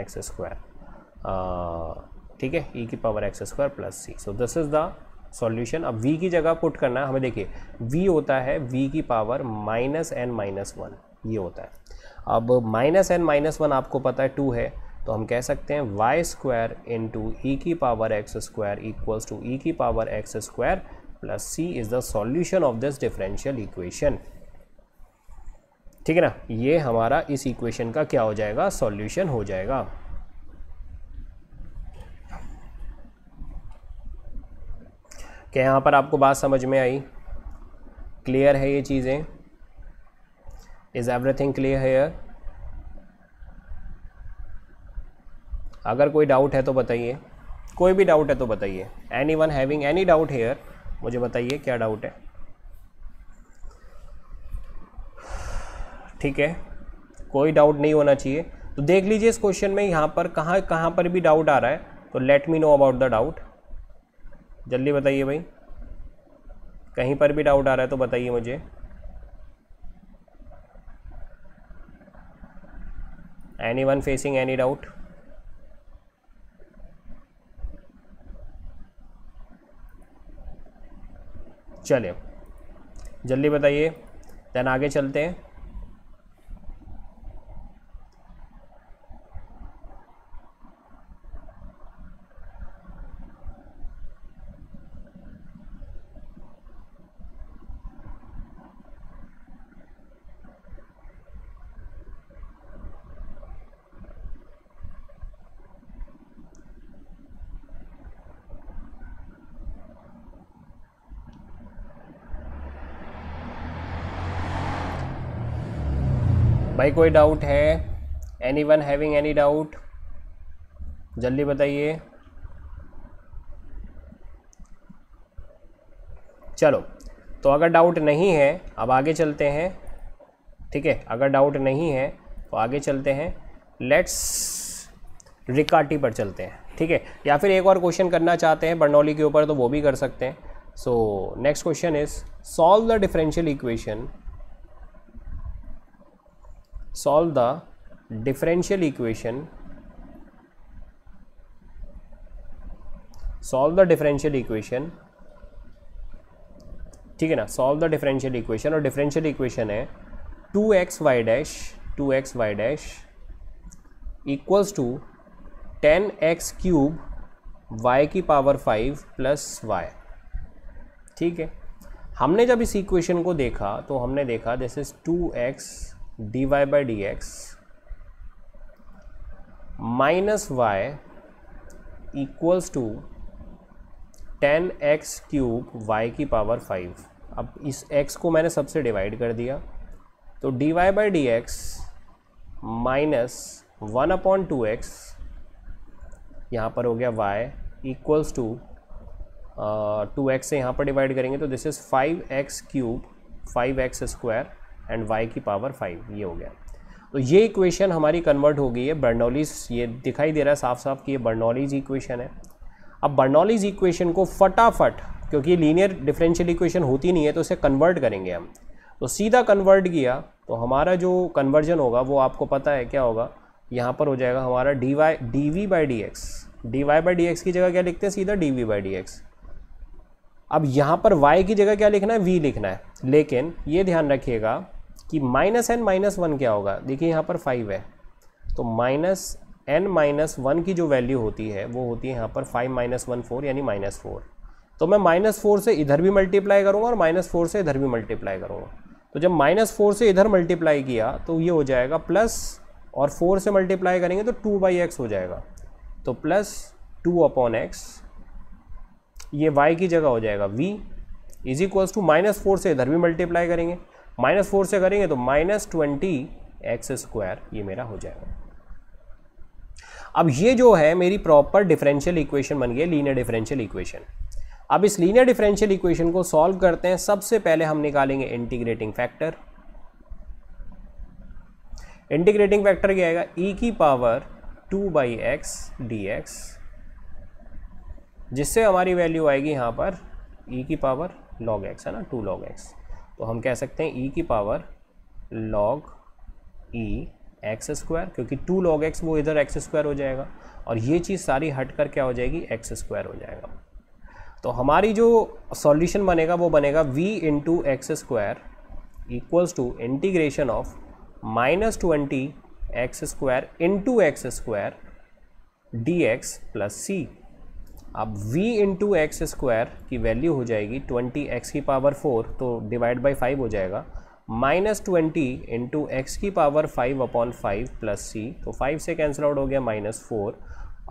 एक्स स्क्वायर ठीक है ई e की power x square plus c so this is the solution अब v की जगह पुट करना है हमें देखिए v होता है v की power minus N minus one ये होता है अब माइनस एन माइनस वन आपको पता है टू है तो हम कह सकते हैं वाई स्क्वायर इंटू ई की power x square equals to e की power x square plus c is the solution of this differential equation ठीक है ना ये हमारा इस इक्वेशन का क्या हो जाएगा सॉल्यूशन हो जाएगा क्या यहां पर आपको बात समझ में आई क्लियर है ये चीज़ें इज़ एवरीथिंग क्लियर हेयर अगर कोई डाउट है तो बताइए कोई भी डाउट है तो बताइए any one having any doubt here मुझे बताइए क्या डाउट है ठीक है कोई डाउट नहीं होना चाहिए तो देख लीजिए इस क्वेश्चन में यहाँ पर कहाँ कहाँ पर भी डाउट आ रहा है तो let me know about the doubt जल्दी बताइए भाई कहीं पर भी डाउट आ रहा है तो बताइए मुझे anyone facing any doubt चलिए जल्दी बताइए देन आगे चलते हैं भाई कोई डाउट है any one having any doubt जल्दी बताइए चलो तो अगर डाउट नहीं है अब आगे चलते हैं ठीक है अगर डाउट नहीं है तो आगे चलते हैं लेट्स रिकाटी पर चलते हैं ठीक है या फिर एक और क्वेश्चन करना चाहते हैं बर्नौली के ऊपर तो वो भी कर सकते हैं so next question is solve the differential equation solve the differential equation solve the differential equation ठीक है ना सॉल्व द डिफरेंशियल इक्वेशन और डिफरेंशियल इक्वेशन है two x y dash two x y dash equals to ten x cube y की पावर फाइव प्लस वाई ठीक है हमने जब इस इक्वेशन को देखा तो हमने देखा this is two x D Y by D x minus Y equals to ten x cube y की पावर फाइव अब इस एक्स को मैंने सबसे डिवाइड कर दिया तो D Y by D x minus one upon two x यहाँ पर हो गया y equals to two x से यहाँ पर डिवाइड करेंगे तो this is five x cube five x square and y की पावर फाइव ये हो गया तो ये इक्वेशन हमारी कन्वर्ट हो गई है बर्नौलीज ये दिखाई दे रहा है साफ साफ कि ये बर्नॉलीज इक्वेशन है अब बर्नॉलीज इक्वेशन को फटाफट क्योंकि लीनियर डिफरेंशियल इक्वेशन होती नहीं है तो इसे कन्वर्ट करेंगे हम तो सीधा कन्वर्ट किया तो हमारा जो कन्वर्जन होगा वो आपको पता है क्या होगा यहाँ पर हो जाएगा हमारा d Y d we by D x D Y by D x की जगह क्या लिखते हैं सीधा d we by D x अब यहाँ पर y की जगह क्या लिखना है v लिखना है लेकिन ये ध्यान रखिएगा कि माइनस एन माइनस वन क्या होगा देखिए यहाँ पर फाइव है तो माइनस एन माइनस वन की जो वैल्यू होती है वो होती है यहाँ पर फाइव माइनस वन फोर यानी माइनस फोर तो मैं माइनस फोर से इधर भी मल्टीप्लाई करूँगा और माइनस फोर से इधर भी मल्टीप्लाई करूँगा तो जब माइनस फोर से इधर मल्टीप्लाई किया तो ये हो जाएगा प्लस और फोर से मल्टीप्लाई करेंगे तो टू बाई एक्स हो जाएगा तो प्लस टू अपॉन एक्स ये वाई की जगह हो जाएगा v is equals to minus four से इधर भी मल्टीप्लाई करेंगे माइनस फोर से करेंगे तो माइनस ट्वेंटी एक्स स्क्वायर ये मेरा हो जाएगा अब ये जो है मेरी प्रॉपर डिफरेंशियल इक्वेशन बन गई लीनियर डिफरेंशियल इक्वेशन अब इस लीनियर डिफरेंशियल इक्वेशन को सॉल्व करते हैं सबसे पहले हम निकालेंगे इंटीग्रेटिंग फैक्टर इंटीग्रेटिंग फैक्टर क्या आएगा ई e की power two by x D x जिससे हमारी वैल्यू आएगी यहाँ पर ई e की पावर लॉग एक्स है ना टू लॉग एक्स तो हम कह सकते हैं ई e की power log e x square क्योंकि टू लॉग एक्स वो इधर एक्स स्क्वायर हो जाएगा और ये चीज़ सारी हट कर क्या हो जाएगी एक्स स्क्वायर हो जाएगा तो हमारी जो सॉल्यूशन बनेगा वो बनेगा v into x square equals to integration of minus twenty x square into x square d x plus सी अब v इंटू एक्स स्क्वायर की वैल्यू हो जाएगी ट्वेंटी एक्स की पावर फोर तो डिवाइड बाई फाइव हो जाएगा माइनस ट्वेंटी इंटू एक्स की power five upon five plus c तो फाइव से कैंसिल आउट हो गया माइनस फोर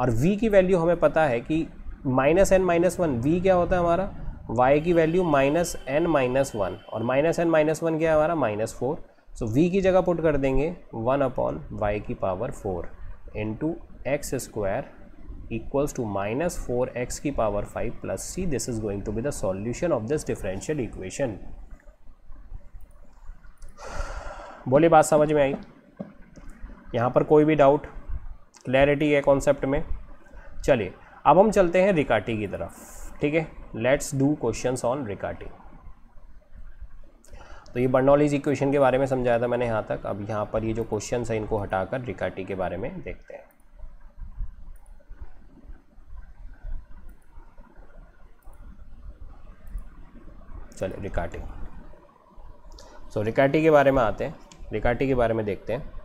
और v की वैल्यू हमें पता है कि minus N minus one v क्या होता है हमारा y की value minus N minus one और माइनस एन माइनस वन क्या है हमारा माइनस फोर सो v की जगह पुट कर देंगे वन अपॉन वाई की power four into x square equals to minus 4x की power 5 plus c. This is going to be the solution of this differential equation. बोले बात समझ में आई यहाँ पर कोई भी डाउट क्लैरिटी है कॉन्सेप्ट में चलिए अब हम चलते हैं रिकाटी की तरफ ठीक है let's do questions on Riccati तो ये बर्नॉलीज इक्वेशन के बारे में समझाया था मैंने यहाँ तक अब यहाँ पर ये जो क्वेश्चन है इनको हटाकर रिकाटी के बारे में देखते हैं चले रिकाटी सो रिकाटी के बारे में आते हैं रिकाटी के बारे में देखते हैं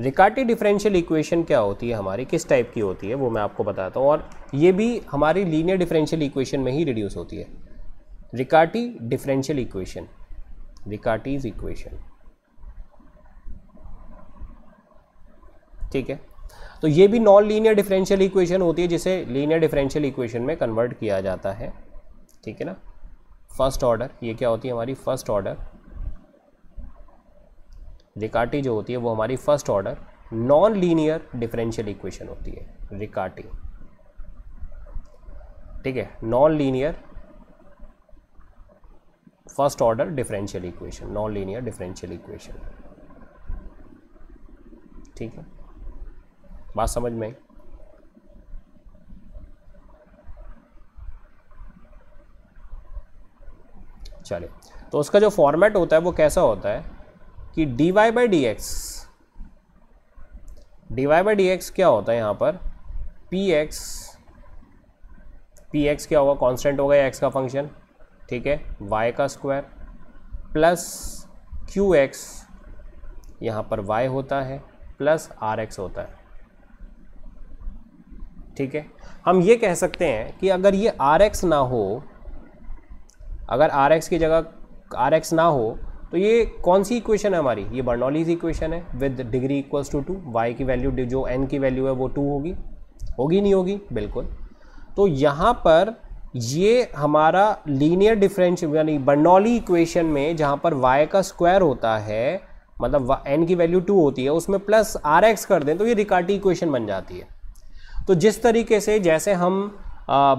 रिकाटी डिफरेंशियल इक्वेशन क्या होती है हमारी किस टाइप की होती है वो मैं आपको बताता हूँ और ये भी हमारी लीनियर डिफरेंशियल इक्वेशन में ही रिड्यूस होती है Riccati differential equation Riccati's equation ठीक है तो ये भी नॉन लीनियर डिफरेंशियल इक्वेशन होती है जिसे लीनियर डिफरेंशियल इक्वेशन में कन्वर्ट किया जाता है ठीक है ना फर्स्ट ऑर्डर ये क्या होती है हमारी फर्स्ट ऑर्डर रिकाटी जो होती है वो हमारी first order non linear differential equation होती है रिकाटी ठीक है non linear first order differential equation non linear differential equation ठीक है बात समझ में चलिए तो उसका जो फॉर्मेट होता है वो कैसा होता है कि d Y by D x D Y by D x क्या होता है यहां पर पी एक्स पी एक्स क्या होगा कांस्टेंट होगा एक्स का फंक्शन ठीक है वाई का स्क्वायर प्लस क्यू एक्स यहां पर वाई होता है प्लस आर एक्स होता है ठीक है हम ये कह सकते हैं कि अगर ये आर एक्स ना हो अगर आर एक्स की जगह आर एक्स ना हो तो ये कौन सी इक्वेशन है हमारी ये बर्नॉलीज इक्वेशन है with degree equals to two y की वैल्यू जो एन की वैल्यू है वो टू होगी होगी नहीं होगी बिल्कुल तो यहाँ पर ये हमारा लीनियर डिफरेंश यानी बर्नौली इक्वेशन में जहाँ पर y का स्क्वायर होता है मतलब n की वैल्यू टू होती है उसमें प्लस आर एक्स कर दें तो ये रिकार्टी इक्वेशन बन जाती है तो जिस तरीके से जैसे हम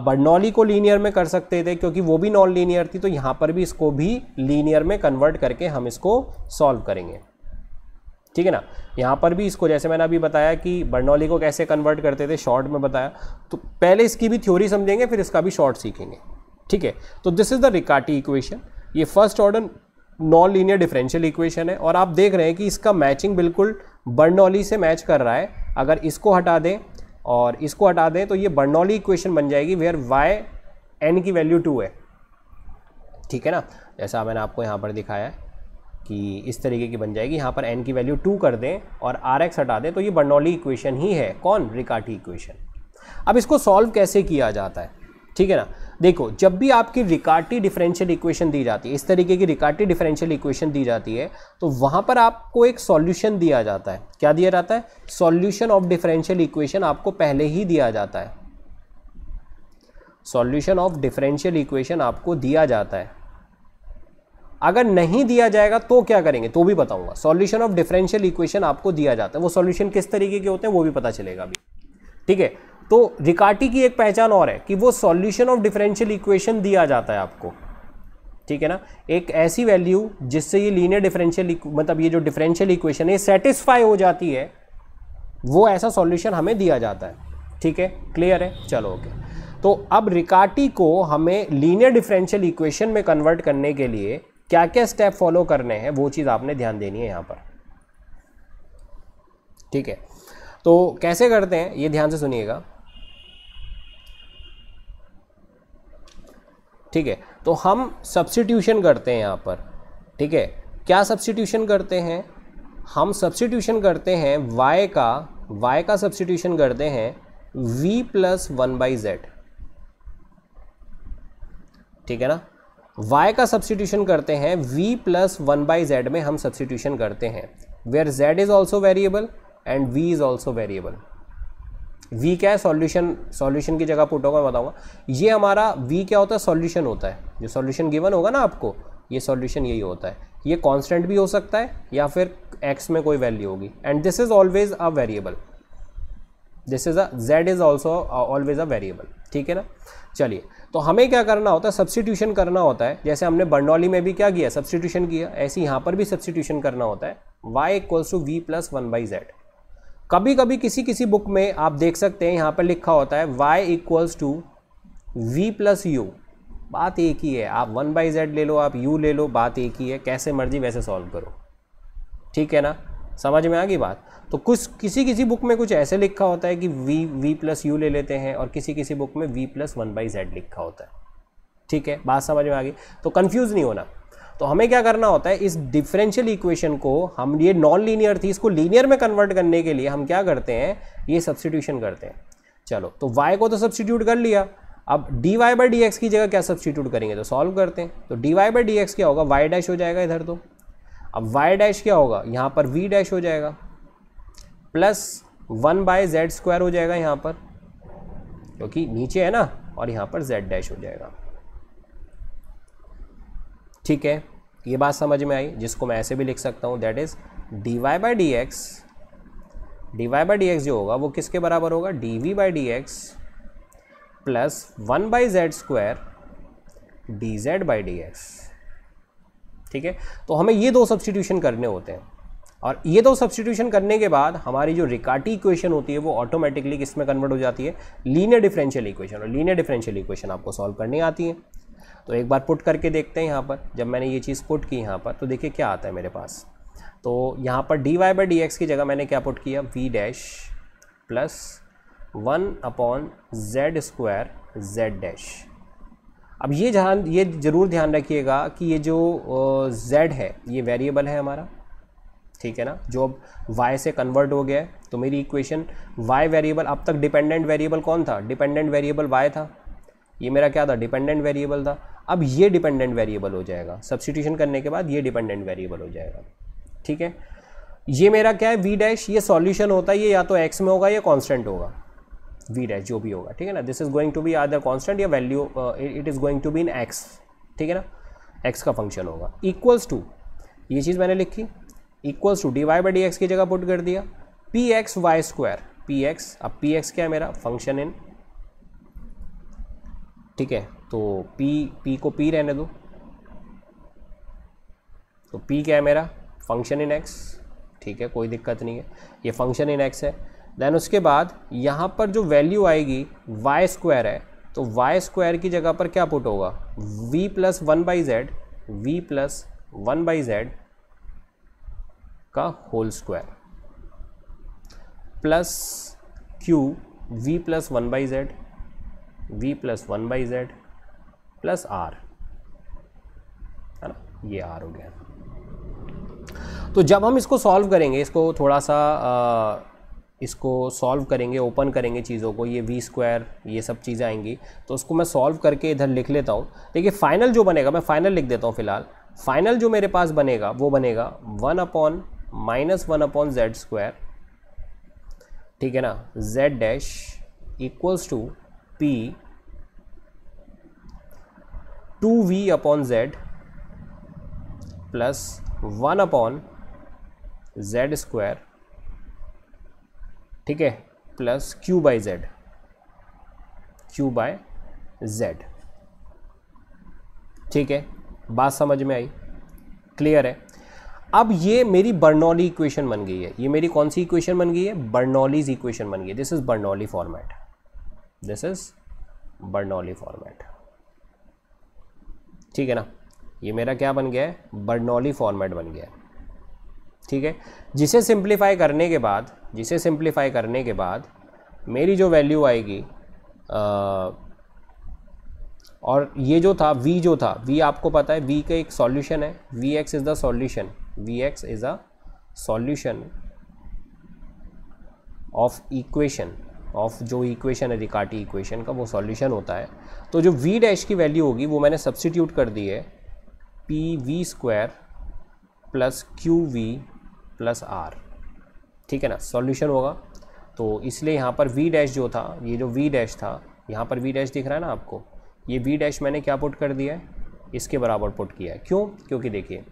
बर्नौली को लीनियर में कर सकते थे क्योंकि वो भी नॉन लीनियर थी तो यहाँ पर भी इसको भी लीनियर में कन्वर्ट करके हम इसको सॉल्व करेंगे ठीक है ना यहाँ पर भी इसको जैसे मैंने अभी बताया कि बर्नौली को कैसे कन्वर्ट करते थे शॉर्ट में बताया तो पहले इसकी भी थ्योरी समझेंगे फिर इसका भी शॉर्ट सीखेंगे ठीक है तो this is the Riccati equation ये first order non linear differential equation है और आप देख रहे हैं कि इसका मैचिंग बिल्कुल बर्नौली से मैच कर रहा है अगर इसको हटा दें और इसको हटा दें तो ये बर्नौली इक्वेशन बन जाएगी वेयर वाई एन की वैल्यू टू है ठीक है ना जैसा मैंने आपको यहाँ पर दिखाया है कि इस तरीके की बन जाएगी यहाँ पर एन की वैल्यू टू कर दें और आर एक्स हटा दें तो ये बर्नौली इक्वेशन ही है कौन रिकाटी इक्वेशन अब इसको सॉल्व कैसे किया जाता है ठीक है ना देखो जब भी आपकी रिकार्टी डिफरेंशियल इक्वेशन दी जाती है इस तरीके की रिकार्टी डिफरेंशियल इक्वेशन दी जाती है तो वहाँ पर आपको एक सॉल्यूशन दिया जाता है क्या दिया जाता है सॉल्यूशन ऑफ डिफरेंशियल इक्वेशन आपको पहले ही दिया जाता है सॉल्यूशन ऑफ डिफरेंशियल इक्वेशन आपको दिया जाता है अगर नहीं दिया जाएगा तो क्या करेंगे तो भी बताऊंगा सॉल्यूशन ऑफ डिफरेंशियल इक्वेशन आपको दिया जाता है वो सॉल्यूशन किस तरीके के होते हैं वो भी पता चलेगा अभी ठीक है तो रिकार्टी की एक पहचान और है कि वो सॉल्यूशन ऑफ डिफरेंशियल इक्वेशन दिया जाता है आपको ठीक है ना एक ऐसी वैल्यू जिससे ये लीनियर डिफरेंशियल मतलब ये जो डिफरेंशियल इक्वेशन है सेटिस्फाई हो जाती है वो ऐसा सॉल्यूशन हमें दिया जाता है ठीक है क्लियर है चलो ओके तो अब रिकार्टी को हमें लीनियर डिफरेंशियल इक्वेशन में कन्वर्ट करने के लिए क्या क्या स्टेप फॉलो करने हैं वो चीज़ आपने ध्यान देनी है यहाँ पर ठीक है तो कैसे करते हैं ये ध्यान से सुनिएगा ठीक है तो हम सब्सिट्यूशन करते हैं यहाँ पर ठीक है क्या सब्सिट्यूशन करते हैं हम सब्सिट्यूशन करते हैं y का y का सब्सिट्यूशन करते हैं v plus one by z ठीक है ना y का सब्सिट्यूशन करते हैं v plus one by z में हम सब्सिट्यूशन करते हैं where z is also variable and v is also variable v क्या है सॉल्यूशन सॉल्यूशन की जगह पुट होगा मैं बताऊंगा ये हमारा वी क्या होता है सॉल्यूशन होता है जो सॉल्यूशन गिवन होगा ना आपको ये सॉल्यूशन यही होता है ये कांस्टेंट भी हो सकता है या फिर एक्स में कोई वैल्यू होगी and this is always a variable this is a z is also always a variable ठीक है ना चलिए तो हमें क्या करना होता है सब्सटीट्यूशन करना होता है जैसे हमने बर्नौली में भी क्या किया सब्सटीट्यूशन किया ऐसे यहाँ पर भी सब्सटीट्यूशन करना होता है y equals to v plus one by z कभी कभी किसी किसी बुक में आप देख सकते हैं यहाँ पर लिखा होता है y equals to v plus u बात एक ही है आप वन बाई जेड ले लो आप u ले लो बात एक ही है कैसे मर्जी वैसे सॉल्व करो ठीक है ना समझ में आ गई बात तो कुछ किसी किसी बुक में कुछ ऐसे लिखा होता है कि v v प्लस यू ले लेते हैं और किसी किसी बुक में v plus one by z लिखा होता है ठीक है बात समझ में आ गई तो कन्फ्यूज़ नहीं होना तो हमें क्या करना होता है इस डिफरेंशियल इक्वेशन को हम ये नॉन लीनियर थी इसको लीनियर में कन्वर्ट करने के लिए हम क्या करते हैं ये सब्सटीट्यूशन करते हैं चलो तो y को तो सब्सटीट्यूट कर लिया अब d Y by D x की जगह क्या सब्सटीट्यूट करेंगे तो सॉल्व करते हैं तो D Y by D x क्या होगा वाई डैश हो जाएगा इधर तो अब वाई डैश क्या होगा यहाँ पर वी डैश हो जाएगा plus one by z square हो जाएगा यहाँ पर क्योंकि नीचे है ना और यहाँ पर जेड डैश हो जाएगा ठीक है ये बात समझ में आई जिसको मैं ऐसे भी लिख सकता हूँ that is d Y by D x D Y by D x जो होगा वो किसके बराबर होगा d we by D x plus one by z square d z by D x ठीक है तो हमें ये दो सब्सटीट्यूशन करने होते हैं और ये दो सब्सटीट्यूशन करने के बाद हमारी जो रिकाटी इक्वेशन होती है वो ऑटोमेटिकली किस में कन्वर्ट हो जाती है लीनियर डिफरेंशियल इक्वेशन और लीनियर डिफरेंशियल इक्वेशन आपको सॉल्व करनी आती है तो एक बार पुट करके देखते हैं यहाँ पर जब मैंने ये चीज़ पुट की यहाँ पर तो देखिए क्या आता है मेरे पास तो यहाँ पर D Y by D x की जगह मैंने क्या पुट किया v dash plus one upon z square z dash अब ये ध्यान ये ज़रूर ध्यान रखिएगा कि ये जो जेड है ये वेरिएबल है हमारा ठीक है ना जो अब वाई से कन्वर्ट हो गया है तो मेरी इक्वेशन y वेरिएबल अब तक डिपेंडेंट वेरिएबल कौन था डिपेंडेंट वेरिएबल y था ये मेरा क्या था डिपेंडेंट वेरिएबल था अब ये डिपेंडेंट वेरिएबल हो जाएगा सब्सिट्यूशन करने के बाद ये डिपेंडेंट वेरिएबल हो जाएगा ठीक है ये मेरा क्या है वी डैश ये सॉल्यूशन होता है ये या तो एक्स में होगा या कॉन्स्टेंट होगा वी डैश जो भी होगा ठीक है ना this is going to be other constant या value it is going to be in x ठीक है ना एक्स का फंक्शन होगा इक्वल्स टू ये चीज़ मैंने लिखी equals to D Y by D x की जगह पुट कर दिया p x Y square p x अब पी एक्स क्या है मेरा फंक्शन इन ठीक है तो P P को P रहने दो तो P क्या है मेरा फंक्शन इन एक्स ठीक है कोई दिक्कत नहीं है ये फंक्शन इन एक्स है देन उसके बाद यहाँ पर जो वैल्यू आएगी वाई स्क्वायर है तो वाई स्क्वायर की जगह पर क्या पुट होगा v plus one by z v plus one by z का whole square plus q v plus one by z v plus one by z plus r है ना ये आर हो गया तो जब हम इसको सॉल्व करेंगे इसको थोड़ा सा आ, इसको सॉल्व करेंगे ओपन करेंगे चीज़ों को ये वी स्क्वायर ये सब चीज़ें आएंगी तो उसको मैं सॉल्व करके इधर लिख लेता हूँ देखिए फाइनल जो बनेगा मैं फाइनल लिख देता हूँ फिलहाल फाइनल जो मेरे पास बनेगा वो बनेगा one upon minus one upon z square ठीक है ना z dash equals to p two v upon z plus one upon z square ठीक है plus q by z q by z ठीक है बात समझ में आई क्लियर है अब ये मेरी बर्नौली इक्वेशन बन गई है ये मेरी कौन सी इक्वेशन बन गई है बर्नौलीज इक्वेशन बन गई है this is Bernoulli format this is Bernoulli format ठीक है ना ये मेरा क्या बन गया है बर्नौली फॉर्मेट बन गया है ठीक है जिसे सिंप्लीफाई करने के बाद जिसे सिंप्लीफाई करने के बाद मेरी जो वैल्यू आएगी आ, और ये जो था v जो था v आपको पता है v का एक सॉल्यूशन है v x is the solution v x is a solution of equation of जो इक्वेशन है रिकाटी इक्वेशन का वो सॉल्यूशन होता है तो जो वी डैश की वैल्यू होगी वो मैंने सब्सटीट्यूट कर दी है p v square plus q v plus r ठीक है ना सॉल्यूशन होगा तो इसलिए यहाँ पर वी डैश जो था ये जो वी डैश था यहाँ पर वी डैश दिख रहा है ना आपको ये वी डैश मैंने क्या पुट कर दिया है इसके बराबर पुट किया है क्यों क्योंकि देखिए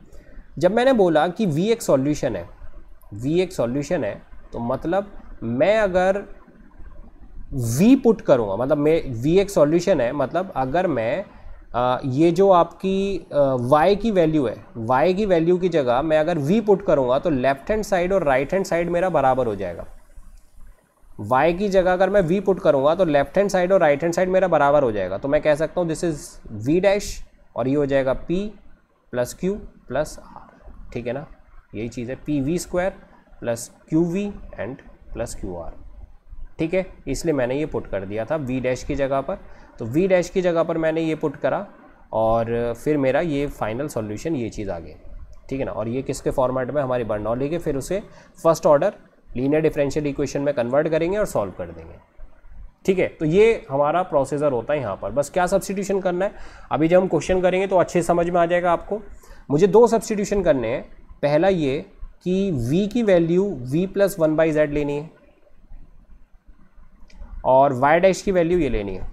जब मैंने बोला कि वी एक सॉल्यूशन है वी एक सॉल्यूशन है तो मतलब मैं अगर v पुट करूँगा मतलब मैं v एक सॉल्यूशन है मतलब अगर मैं आ, ये जो आपकी आ, y की वैल्यू है y की वैल्यू की जगह मैं अगर v पुट करूँगा तो लेफ्ट हैंड साइड और राइट हैंड साइड मेरा बराबर हो जाएगा y की जगह अगर मैं v पुट करूँगा तो लेफ्ट हैंड साइड और राइट हैंड साइड मेरा बराबर हो जाएगा तो मैं कह सकता हूँ दिस इज़ v डैश और ये हो जाएगा p plus q plus r ठीक है ना यही चीज़ है p v square plus q v and plus q r ठीक है इसलिए मैंने ये पुट कर दिया था वी डैश की जगह पर तो वी डैश की जगह पर मैंने ये पुट करा और फिर मेरा ये फाइनल सॉल्यूशन ये चीज़ आ गई ठीक है ना और ये किसके फॉर्मेट में हमारी बर्नौली के फिर उसे first order linear differential equation में कन्वर्ट करेंगे और सॉल्व कर देंगे ठीक है तो ये हमारा प्रोसेसर होता है यहाँ पर बस क्या सब्सटीट्यूशन करना है अभी जब हम क्वेश्चन करेंगे तो अच्छे समझ में आ जाएगा आपको मुझे दो सब्सटीट्यूशन करने हैं पहला ये कि v की value v plus one by z लेनी है और वाई डैश की वैल्यू ये लेनी है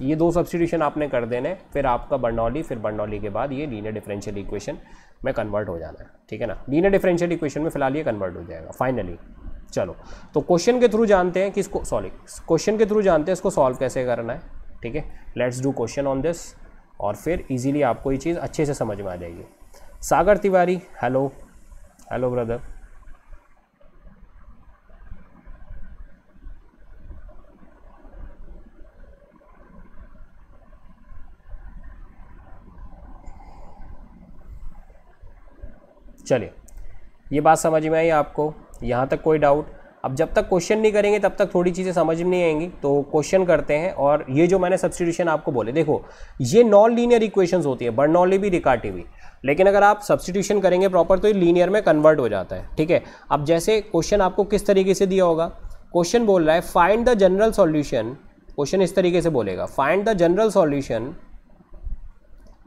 ये दो सब्सिट्यूशन आपने कर देने फिर आपका बर्नौली फिर बर्नौली के बाद ये लीनियर डिफरेंशियल इक्वेशन में कन्वर्ट हो जाना है ठीक है ना लीनियर डिफरेंशियल इक्वेशन में फिलहाल ये कन्वर्ट हो जाएगा फाइनली चलो तो क्वेश्चन के थ्रू जानते हैं कि इसको सॉरी क्वेश्चन के थ्रू जानते हैं इसको सॉल्व कैसे करना है ठीक है let's do question on this और फिर ईजिली आपको ये चीज़ अच्छे से समझ में आ जाएगी Sagar Tiwari hello hello brother चलिए ये बात समझ में आई आपको यहाँ तक कोई डाउट अब जब तक क्वेश्चन नहीं करेंगे तब तक थोड़ी चीज़ें समझ में नहीं आएंगी तो क्वेश्चन करते हैं और ये जो मैंने सब्सटीट्यूशन आपको बोले देखो ये नॉन लीनियर इक्वेशंस होती है बर्नौली भी रिकार्टी भी लेकिन अगर आप सब्सटीट्यूशन करेंगे प्रॉपर तो ये लीनियर में कन्वर्ट हो जाता है ठीक है अब जैसे क्वेश्चन आपको किस तरीके से दिया होगा क्वेश्चन बोल रहा है find the general solution question इस तरीके से बोलेगा find the general solution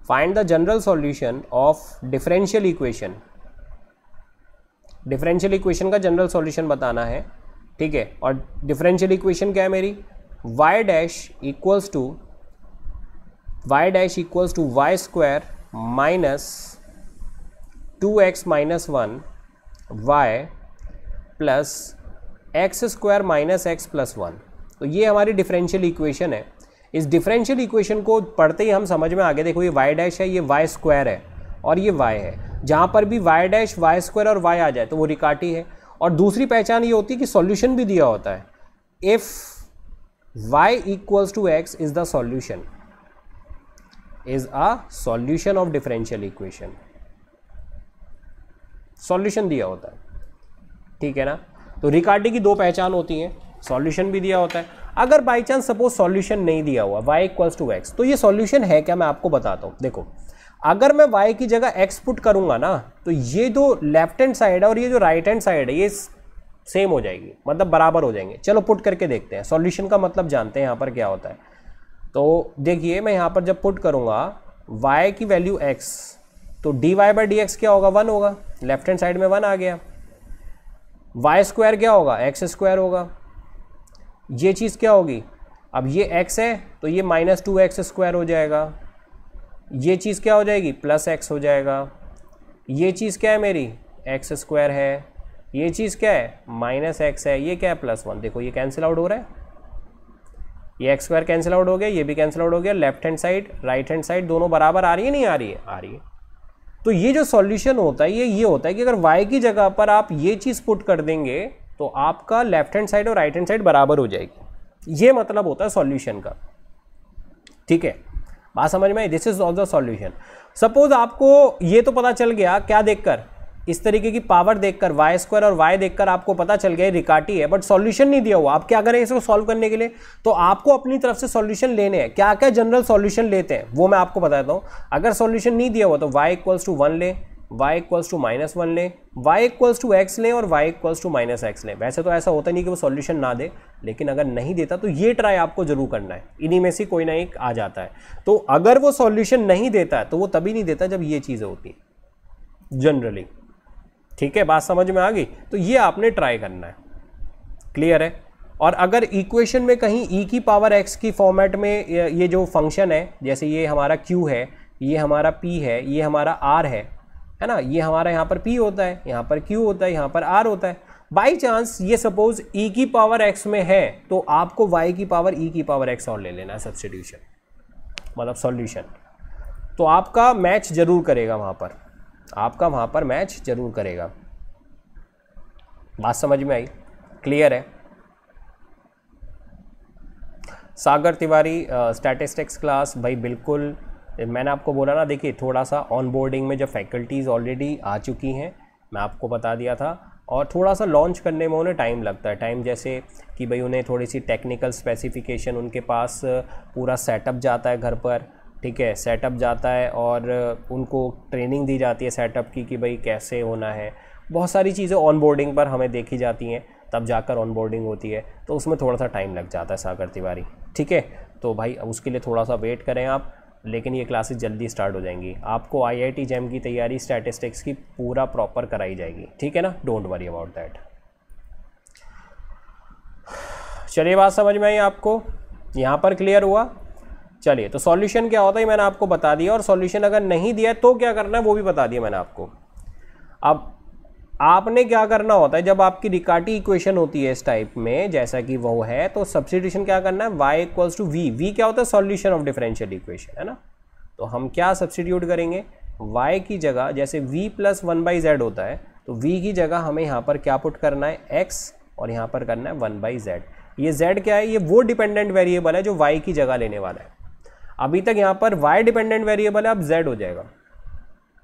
find the general solution of differential equation differential equation का जनरल सॉल्यूशन बताना है ठीक है और डिफरेंशियल इक्वेशन क्या है मेरी y dash equals to y dash equals to Y square minus two x minus one y plus x square minus x plus one तो ये हमारी डिफरेंशियल इक्वेशन है इस डिफरेंशियल इक्वेशन को पढ़ते ही हम समझ में आ गए देखो ये y डैश है ये वाई स्क्वायर है और ये y है जहाँ पर भी y डैश वाई स्क्वायर और y आ जाए तो वो रिकाटी है और दूसरी पहचान ये होती है कि सॉल्यूशन भी दिया होता है if y equals to x is the solution is a solution of differential equation solution दिया होता है ठीक है ना तो रिकार्डी की दो पहचान होती हैं सॉल्यूशन भी दिया होता है अगर बाई चांस सपोज सॉल्यूशन नहीं दिया हुआ y इक्वल्स टू एक्स तो ये सॉल्यूशन है क्या मैं आपको बताता हूँ देखो अगर मैं y की जगह x पुट करूंगा ना तो ये जो लेफ्ट हैंड साइड है और ये जो राइट हैंड साइड है ये सेम हो जाएगी मतलब बराबर हो जाएंगे चलो पुट करके देखते हैं सॉल्यूशन का मतलब जानते हैं यहाँ पर क्या होता है तो देखिए मैं यहाँ पर जब पुट करूँगा वाई की वैल्यू एक्स तो D Y by D x क्या होगा वन होगा लेफ्ट हैंड साइड में वन आ गया वाई स्क्वायर क्या होगा एक्स स्क्वायर होगा ये चीज़ क्या होगी अब ये एक्स है तो ये माइनस टू एक्स स्क्वायर हो जाएगा ये चीज़ क्या हो जाएगी प्लस एक्स हो जाएगा ये चीज़ क्या है मेरी एक्स स्क्वायर है ये चीज़ क्या है माइनस एक्स है ये क्या है प्लस वन देखो ये कैंसिल आउट हो रहा है ये एक्स स्क्वायर कैंसिल आउट हो गया ये भी कैंसिल आउट हो गया left hand side right hand side दोनों बराबर आ रही है नहीं आ रही है आ रही है तो ये जो सॉल्यूशन होता है ये ये होता है कि अगर वाई की जगह पर आप ये चीज़ पुट कर देंगे तो आपका लेफ्ट हैंड साइड और राइट हैंड साइड बराबर हो जाएगी ये मतलब होता है सॉल्यूशन का ठीक है बात समझ में आई this is also solution suppose आपको ये तो पता चल गया क्या देखकर इस तरीके की पावर देखकर वाई स्क्वायर और वाई देखकर आपको पता चल गया रिकाटी है बट सॉल्यूशन नहीं दिया हुआ आप क्या करें इसको सॉल्व करने के लिए तो आपको अपनी तरफ से सॉल्यूशन लेने हैं क्या क्या जनरल सॉल्यूशन लेते हैं वो मैं आपको बताता हूँ अगर सॉल्यूशन नहीं दिया हुआ तो वाई इक्वल्स टू वन लें y equals to minus one लें y इक्वल्स टू एक्स लें और y equals to minus x लें वैसे तो ऐसा होता नहीं कि वो सॉल्यूशन ना दे लेकिन अगर नहीं देता तो ये ट्राई आपको जरूर करना है इन्हीं में से कोई ना एक आ जाता है तो अगर वो सॉल्यूशन नहीं देता है तो वो तभी नहीं देता जब ये चीज़ें होती हैं जनरली ठीक है बात समझ में आ गई तो ये आपने ट्राई करना है क्लियर है और अगर इक्वेशन में कहीं e की पावर एक्स की फॉर्मेट में ये जो फंक्शन है जैसे ये हमारा क्यू है ये हमारा पी है ये हमारा आर है है ना ये हमारा यहाँ पर पी होता है यहाँ पर क्यू होता है यहाँ पर आर होता है बाई चांस ये सपोज ई e की पावर एक्स में है तो आपको वाई की पावर ई e की पावर एक्स और ले लेना है सब्सटीट्यूशन मतलब सॉल्यूशन तो आपका मैच जरूर करेगा वहाँ पर आपका वहाँ पर मैच जरूर करेगा बात समझ में आई क्लियर है सागर तिवारी स्टैटिस्टिक्स क्लास भाई बिल्कुल मैंने आपको बोला ना देखिए थोड़ा सा ऑन बोर्डिंग में जब फैकल्टीज़ ऑलरेडी आ चुकी हैं मैं आपको बता दिया था और थोड़ा सा लॉन्च करने में उन्हें टाइम लगता है टाइम जैसे कि भाई उन्हें थोड़ी सी टेक्निकल स्पेसिफिकेशन उनके पास पूरा सेटअप जाता है घर पर ठीक है सेटअप जाता है और उनको ट्रेनिंग दी जाती है सेटअप की कि भाई कैसे होना है बहुत सारी चीज़ें ऑन बोर्डिंग पर हमें देखी जाती हैं तब जाकर ऑन बोर्डिंग होती है तो उसमें थोड़ा सा टाइम लग जाता है सागर तिवारी ठीक है तो भाई उसके लिए थोड़ा सा वेट करें आप लेकिन ये क्लासेस जल्दी स्टार्ट हो जाएंगी आपको आई आई टी जैम की तैयारी स्टैटिस्टिक्स की पूरा प्रॉपर कराई जाएगी ठीक है ना डोंट वरी अबाउट दैट चलिए बात समझ में आई आपको यहाँ पर क्लियर हुआ चलिए तो सॉल्यूशन क्या होता है मैंने आपको बता दिया और सॉल्यूशन अगर नहीं दिया तो क्या करना है वो भी बता दिया मैंने आपको अब आपने क्या करना होता है जब आपकी रिकाटी इक्वेशन होती है इस टाइप में जैसा कि वो है तो सब्सिट्यूशन क्या करना है y equals to v v क्या होता है सॉल्यूशन ऑफ डिफरेंशियल इक्वेशन है ना तो हम क्या सब्सिट्यूट करेंगे वाई की जगह जैसे v plus one by z होता है तो वी की जगह हमें यहाँ पर क्या पुट करना है एक्स और यहाँ पर करना है वन बाई जेड ये जेड क्या है ये वो डिपेंडेंट वेरिएबल है जो वाई की जगह लेने वाला है अभी तक यहाँ पर वाई डिपेंडेंट वेरिएबल है अब जेड हो जाएगा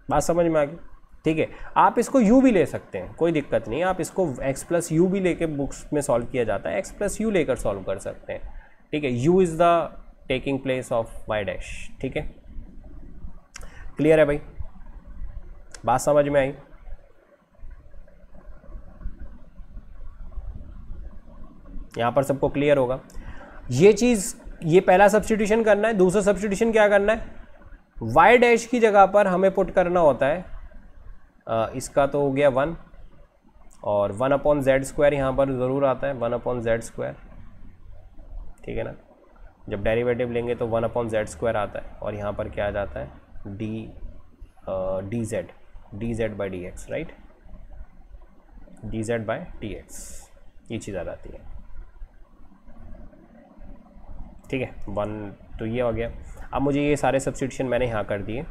बात समझ में आ गई ठीक है आप इसको यू भी ले सकते हैं कोई दिक्कत नहीं आप इसको एक्स प्लस यू भी लेके बुक्स में सॉल्व किया जाता है एक्स प्लस यू लेकर सॉल्व कर सकते हैं ठीक है u is the taking place of y dash ठीक है क्लियर है भाई बात समझ में आई यहाँ पर सबको क्लियर होगा ये चीज़ ये पहला सब्सटीट्यूशन करना है दूसरा सब्सटीट्यूशन क्या करना है वाई डैश की जगह पर हमें पुट करना होता है इसका तो हो गया वन और वन अपॉन जेड स्क्वायर यहाँ पर ज़रूर आता है वन अपॉन जेड स्क्वायर ठीक है ना जब डेरिवेटिव लेंगे तो वन अपॉन जेड स्क्वायर आता है और यहाँ पर क्या आ जाता है d d z d z by D x right d z by D x ये चीज़ आ जाती है ठीक है वन तो ये हो गया अब मुझे ये सारे सब्सिट्यूशन मैंने यहाँ कर दिए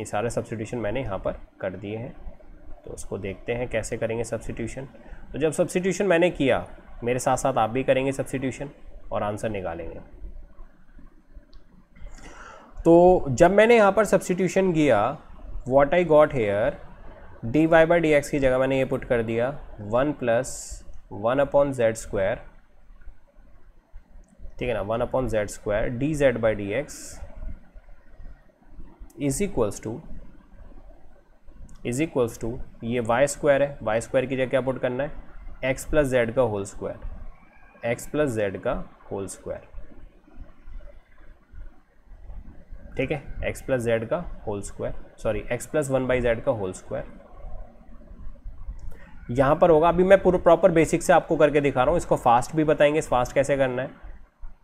ये सारे सब्सिट्यूशन मैंने यहाँ पर कर दिए हैं तो उसको देखते हैं कैसे करेंगे सब्सिट्यूशन तो जब सब्सिट्यूशन मैंने किया मेरे साथ साथ आप भी करेंगे सब्सिट्यूशन और आंसर निकालेंगे तो जब मैंने यहाँ पर सब्सिट्यूशन किया what I got here d Y by D x की जगह मैंने ये पुट कर दिया one plus one upon z square ठीक है ना one upon z square d z by D x is equals to is equals to ये वाई स्क्वायर है वाई स्क्वायर की जगह क्या पुट करना है एक्स प्लस जेड का whole square x plus z का होल स्क्वायर ठीक है एक्स प्लस जेड का whole square sorry x plus one by z का होल स्क्वायर यहां पर होगा अभी मैं पूरा प्रॉपर बेसिक से आपको करके दिखा रहा हूं इसको फास्ट भी बताएंगे फास्ट कैसे करना है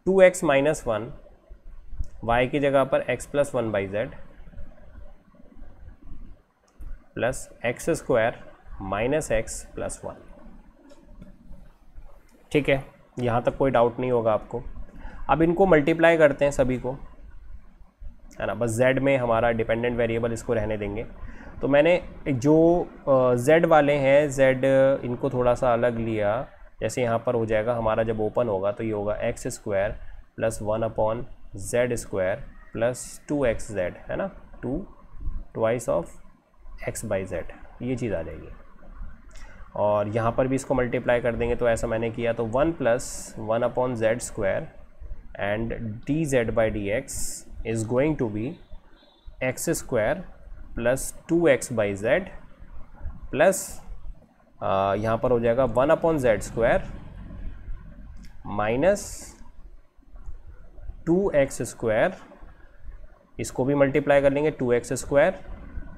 two x minus one y की जगह पर x plus one by z plus x square minus x plus one ठीक है यहाँ तक कोई डाउट नहीं होगा आपको अब इनको मल्टीप्लाई करते हैं सभी को है ना बस जेड में हमारा डिपेंडेंट वेरिएबल इसको रहने देंगे तो मैंने जो जेड वाले हैं जेड इनको थोड़ा सा अलग लिया जैसे यहाँ पर हो जाएगा हमारा जब ओपन होगा तो ये होगा x square plus one upon z square plus two x z है ना two twice of x by z ये चीज़ आ जाएगी और यहाँ पर भी इसको मल्टीप्लाई कर देंगे तो ऐसा मैंने किया तो one plus one upon z square and d z by D x is going to be x square plus two x by z plus यहाँ पर हो जाएगा one upon z square minus two x square इसको भी मल्टीप्लाई कर लेंगे टू एक्स स्क्वायर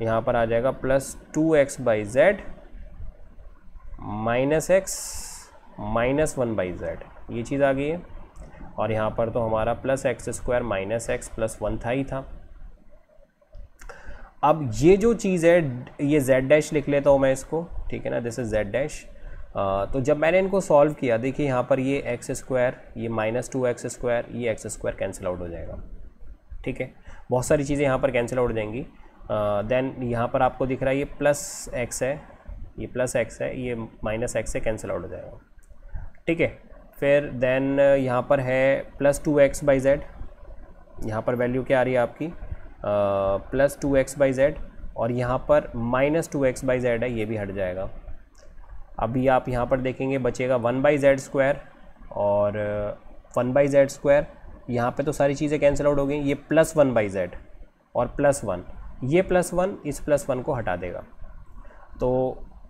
यहाँ पर आ जाएगा plus two x by z minus x minus one by z ये चीज़ आ गई है और यहाँ पर तो हमारा plus x square minus x plus one था ही था अब ये जो चीज़ है ये जेड डैश लिख लेता हूँ मैं इसको ठीक है ना दिस इज़ जेड डैश तो जब मैंने इनको सॉल्व किया देखिए यहाँ पर ये एक्स स्क्वायर ये माइनस टू एक्स स्क्वायर ये एक्स स्क्वायर कैंसिल आउट हो जाएगा ठीक है बहुत सारी चीज़ें यहाँ पर कैंसिल आउट हो जाएंगी देन uh, यहाँ पर आपको दिख रहा है ये प्लस एक्स है ये प्लस एक्स है ये माइनस एक्स से कैंसिल आउट हो जाएगा ठीक है फिर देन यहाँ पर है plus two x by z यहाँ पर वैल्यू क्या आ रही है आपकी plus two x by Z और यहाँ पर minus two x by z है ये भी हट जाएगा अभी आप यहाँ पर देखेंगे बचेगा वन बाई जेड स्क्वायर और वन बाई जेड स्क्वायर यहाँ पर तो सारी चीज़ें कैंसिल आउट हो गई ये प्लस वन बाई जेड और प्लस वन ये प्लस वन इस प्लस वन को हटा देगा तो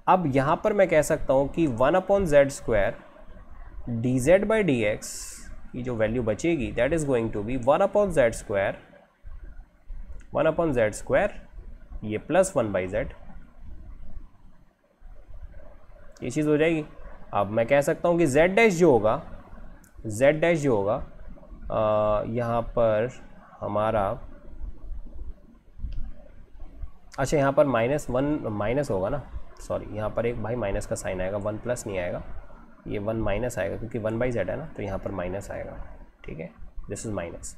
अब यहाँ पर मैं कह सकता हूँ कि one upon z square d z by D x की जो वैल्यू बचेगी that is going to be one upon z square one upon z square ये प्लस वन बाई जेड ये चीज़ हो जाएगी अब मैं कह सकता हूँ कि जेड डैश जो होगा जेड डैश जो होगा यहाँ पर हमारा अच्छा यहाँ पर माइनस वन माइनस होगा ना सॉरी यहाँ पर एक भाई माइनस का साइन आएगा वन प्लस नहीं आएगा ये वन माइनस आएगा क्योंकि वन बाई जेड है ना तो यहाँ पर माइनस आएगा ठीक है दिस इज़ माइनस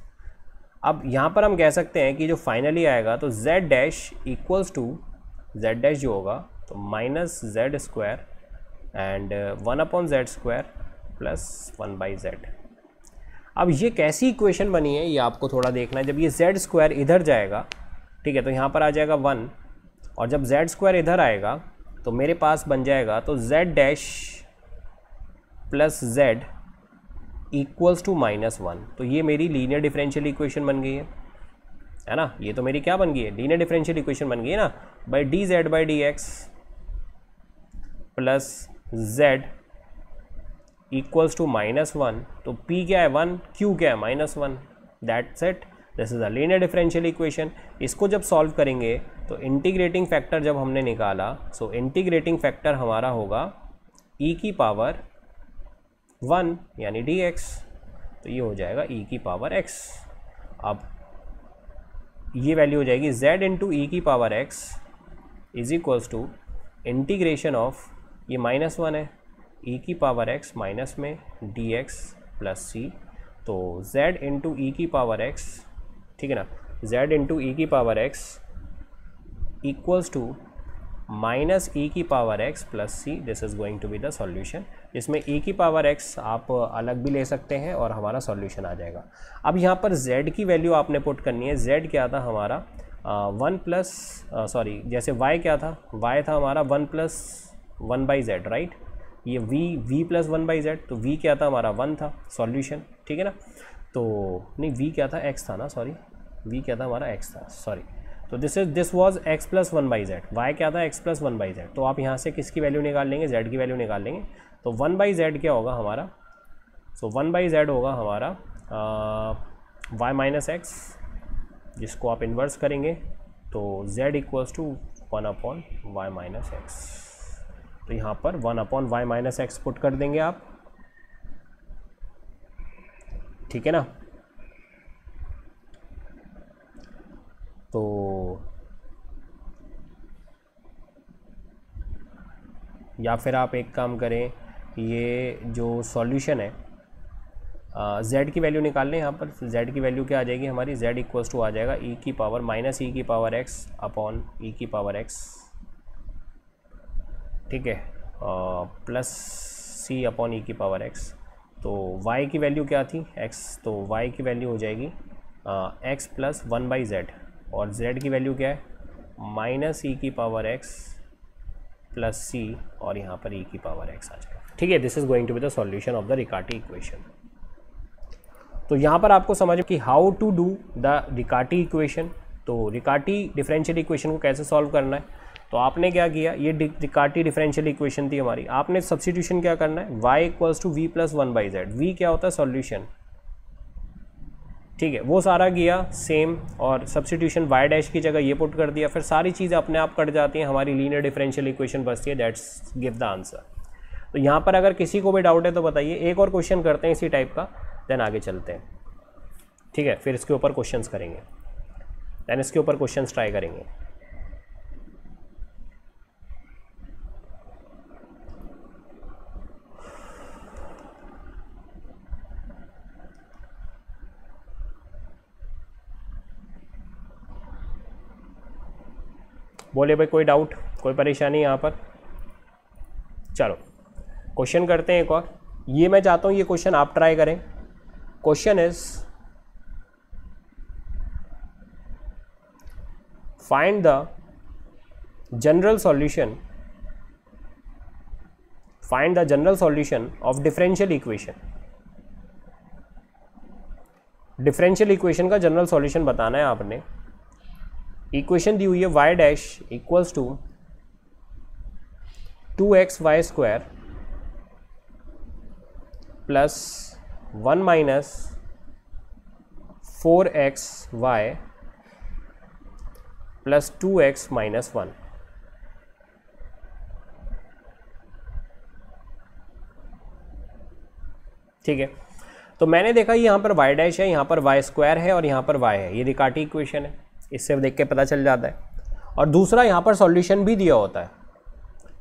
अब यहाँ पर हम कह सकते हैं कि जो फाइनली आएगा तो z dash equals to z dash जो होगा तो minus z square and one upon z square plus one by z अब ये कैसी इक्वेशन बनी है ये आपको थोड़ा देखना है जब ये जेड स्क्वायर इधर जाएगा ठीक है तो यहाँ पर आ जाएगा वन और जब जेड स्क्वायर इधर आएगा तो मेरे पास बन जाएगा तो z dash plus z equals to minus one तो ये मेरी लीनियर डिफरेंशियल इक्वेशन बन गई है है ना ये तो मेरी क्या बन गई है लीनियर डिफरेंशियल इक्वेशन बन गई है ना by d z by D x plus z equals to minus one तो पी क्या है वन क्यू क्या है minus one that's it this is a linear differential equation इसको जब सॉल्व करेंगे तो इंटीग्रेटिंग फैक्टर जब हमने निकाला सो इंटीग्रेटिंग फैक्टर हमारा होगा ई e की पावर वन यानी डी एक्स तो ये हो जाएगा ई e की पावर एक्स अब ये वैल्यू हो जाएगी जेड इंटू ई की power x is equals to integration of ये माइनस वन है e की पावर x माइनस में dx प्लस सी तो z इंटू ई e की पावर x ठीक है ना z इंटू ई e की power x equals to minus ई की power x plus C this is going to be the solution इसमें ई e की पावर x आप अलग भी ले सकते हैं और हमारा सॉल्यूशन आ जाएगा अब यहाँ पर z की वैल्यू आपने पुट करनी है z क्या था हमारा वन प्लस सॉरी जैसे y क्या था y था हमारा one plus one by z right ये v v plus one by z तो v क्या था हमारा वन था सॉल्यूशन ठीक है ना तो नहीं वी क्या था एक्स था ना सॉरी वी क्या था हमारा एक्स था सॉरी तो this is this was x plus one by z y क्या था x plus one by z तो आप यहाँ से किसकी वैल्यू निकाल लेंगे जेड की वैल्यू निकाल लेंगे तो वन बाई जेड क्या होगा हमारा सो वन बाई जेड होगा हमारा वाई माइनस एक्स जिसको आप इन्वर्स करेंगे तो z equals to one upon y minus x तो यहाँ पर one upon y minus x put कर देंगे आप ठीक है ना तो या फिर आप एक काम करें ये जो सॉल्यूशन है जेड की वैल्यू निकाल लें यहाँ पर जेड की वैल्यू क्या आ जाएगी हमारी जेड इक्वल टू आ जाएगा ई e की पावर माइनस ई की पावर एक्स अपॉन ई की पावर एक्स ठीक है प्लस सी अपॉन ई की पावर एक्स तो y की वैल्यू क्या थी x तो y की वैल्यू हो जाएगी X x plus one by Z और z की वैल्यू क्या है माइनस ई e की पावर x प्लस सी और यहाँ पर ई e की पावर x आ जाएगा ठीक है this is going to be the solution of the Riccati equation तो यहाँ पर आपको समझ कि how to do the Riccati equation तो रिकार्टी डिफरेंशियल इक्वेशन को कैसे सॉल्व करना है तो आपने क्या किया ये डिकार्टी डिफरेंशियल इक्वेशन थी हमारी आपने सब्सिट्यूशन क्या करना है y equals to v plus one by z v क्या होता है सॉल्यूशन ठीक है वो सारा किया सेम और सब्सिट्यूशन वाई डैश की जगह ये पुट कर दिया फिर सारी चीज़ें अपने आप कट जाती हैं हमारी लीनियर डिफरेंशियल इक्वेशन बचती है दैट्स गिव द आंसर तो यहाँ पर अगर किसी को भी डाउट है तो बताइए एक और क्वेश्चन करते हैं इसी टाइप का देन आगे चलते हैं ठीक है फिर इसके ऊपर क्वेश्चंस करेंगे देन इसके ऊपर क्वेश्चंस ट्राई करेंगे बोले भाई कोई डाउट कोई परेशानी यहाँ पर चलो क्वेश्चन करते हैं एक और ये मैं चाहता हूँ ये क्वेश्चन आप ट्राई करें question is find the general solution find the general solution of differential equation differential equation का जनरल सॉल्यूशन बताना है आपने इक्वेशन दी हुई है y dash equals to two x Y square plus one minus four x Y plus two x minus one ठीक है तो मैंने देखा यहां पर y डैश है यहां पर y स्क्वायर है और यहां पर y है ये रिकाटी इक्वेशन है इससे देख के पता चल जाता है और दूसरा यहाँ पर सॉल्यूशन भी दिया होता है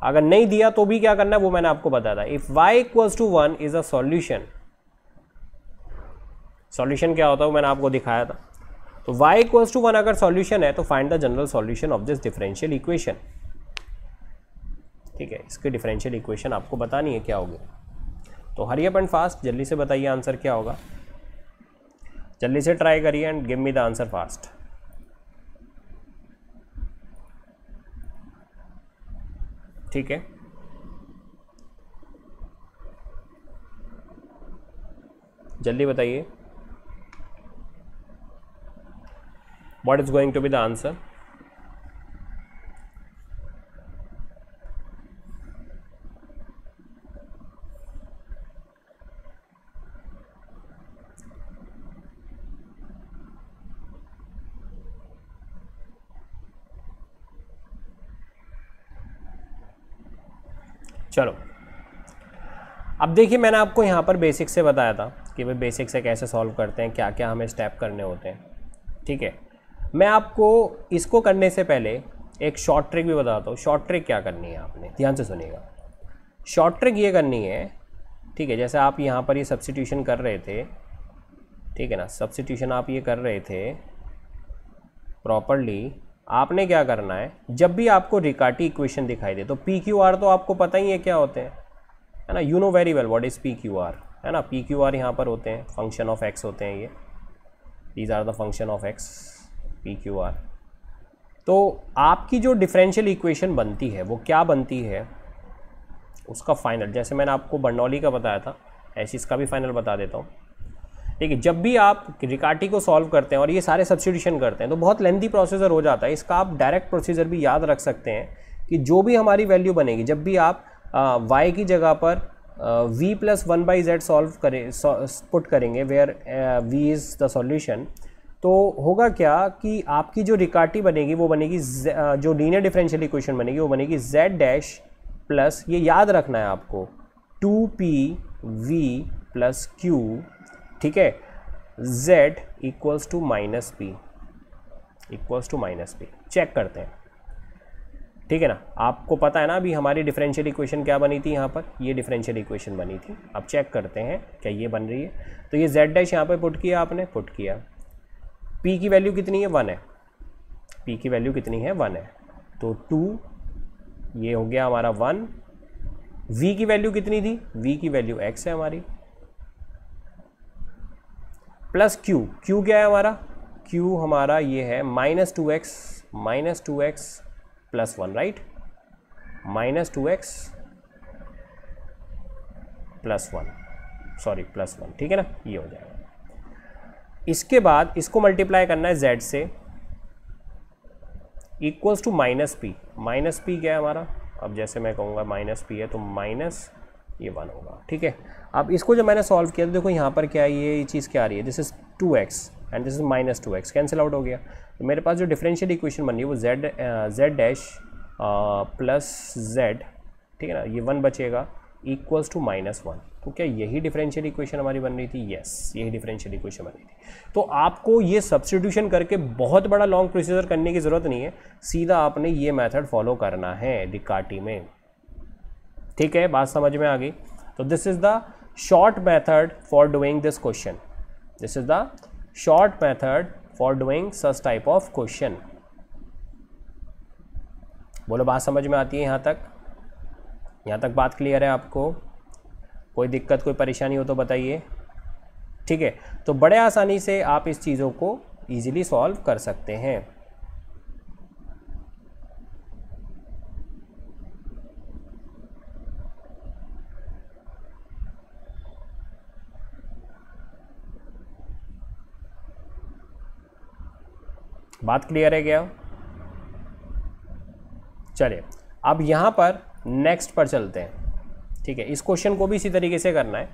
अगर नहीं दिया तो भी क्या करना है वो मैंने आपको बताया था if y equals to one is a solution solution क्या होता है वो मैंने आपको दिखाया था तो वाई इक्वल्स टू वन अगर सॉल्यूशन है तो find the general solution of this differential equation ठीक है इसके डिफरेंशियल इक्वेशन आपको बतानी है क्या होगी तो हरी अप एंड फास्ट जल्दी से बताइए आंसर क्या होगा जल्दी से ट्राई करिए and give me the answer fast ठीक है जल्दी बताइए what is going to be the answer चलो अब देखिए मैंने आपको यहाँ पर बेसिक से बताया था कि भाई बेसिक से कैसे सॉल्व करते हैं क्या क्या हमें स्टेप करने होते हैं ठीक है मैं आपको इसको करने से पहले एक शॉर्ट ट्रिक भी बताता हूँ शॉर्ट ट्रिक क्या करनी है आपने ध्यान से सुनिएगा शॉर्ट ट्रिक ये करनी है ठीक है जैसे आप यहाँ पर ये सब्सिट्यूशन कर रहे थे ठीक है ना सब्सिट्यूशन आप ये कर रहे थे प्रॉपरली आपने क्या करना है जब भी आपको रिकाटी इक्वेशन दिखाई दे तो पी क्यू आर तो आपको पता ही है क्या होते हैं है ना you know very well what is p q r है ना पी क्यू आर यहाँ पर होते हैं फंक्शन ऑफ एक्स होते हैं ये these are the function of x p q r तो आपकी जो डिफरेंशियल इक्वेशन बनती है वो क्या बनती है उसका फाइनल जैसे मैंने आपको बर्नौली का बताया था ऐसे इसका भी फाइनल बता देता हूँ ठीक है जब भी आप रिकाटी को सॉल्व करते हैं और ये सारे सब्सिट्यूशन करते हैं तो बहुत लेंथी प्रोसीजर हो जाता है इसका आप डायरेक्ट प्रोसीजर भी याद रख सकते हैं कि जो भी हमारी वैल्यू बनेगी जब भी आप वाई की जगह पर v plus one by z solve करें पुट करेंगे where v is the solution तो होगा क्या कि आपकी जो रिकाटी बनेगी वो बनेगी जो लीनियर डिफरेंशियल इक्वेशन बनेगी वो बनेगी जेड डैश प्लस ये याद रखना है आपको two p v plus q ठीक है z equals to minus p equals to minus p check करते हैं ठीक है ना आपको पता है ना अभी हमारी डिफरेंशियल इक्वेशन क्या बनी थी यहाँ पर ये डिफरेंशियल इक्वेशन बनी थी अब चेक करते हैं क्या ये बन रही है तो ये z डैश यहाँ पर पुट किया आपने पुट किया p की वैल्यू कितनी है वन है p की वैल्यू कितनी है वन है तो टू ये हो गया हमारा वन v की वैल्यू कितनी थी v की वैल्यू x है हमारी प्लस क्यू क्यू क्या है हमारा क्यू हमारा ये है minus two x minus two x plus one right minus two x plus one sorry plus one ठीक है ना ये हो जाएगा इसके बाद इसको मल्टीप्लाई करना है जेड से equals to minus P minus P क्या है हमारा अब जैसे मैं कहूँगा माइनस पी है तो माइनस ये वन होगा ठीक है अब इसको जब मैंने सॉल्व किया तो देखो यहाँ पर क्या है ये चीज़ क्या आ रही है this is two x and this is minus two x cancel out हो गया तो मेरे पास जो डिफरेंशियल इक्वेशन बन रही है वो z z dash plus z ठीक है ना ये वन बचेगा इक्वल्स टू माइनस वन तो क्या यही डिफरेंशियल इक्वेशन हमारी बन रही थी यस yes, यही डिफरेंशियल इक्वेशन बन रही थी तो आपको ये सब्सटीट्यूशन करके बहुत बड़ा लॉन्ग प्रोसीजर करने की ज़रूरत नहीं है सीधा आपने ये मैथड फॉलो करना है डिकाटी में ठीक है बात समझ में आ गई तो this is the short method for doing this question this is the short method for doing such type of question बोलो बात समझ में आती है यहाँ तक यहाँ तक बात क्लियर है आपको कोई दिक्कत कोई परेशानी हो तो बताइए ठीक है तो बड़े आसानी से आप इस चीज़ों को ईजिली सॉल्व कर सकते हैं बात क्लियर है क्या चलिए अब यहाँ पर नेक्स्ट पर चलते हैं ठीक है इस क्वेश्चन को भी इसी तरीके से करना है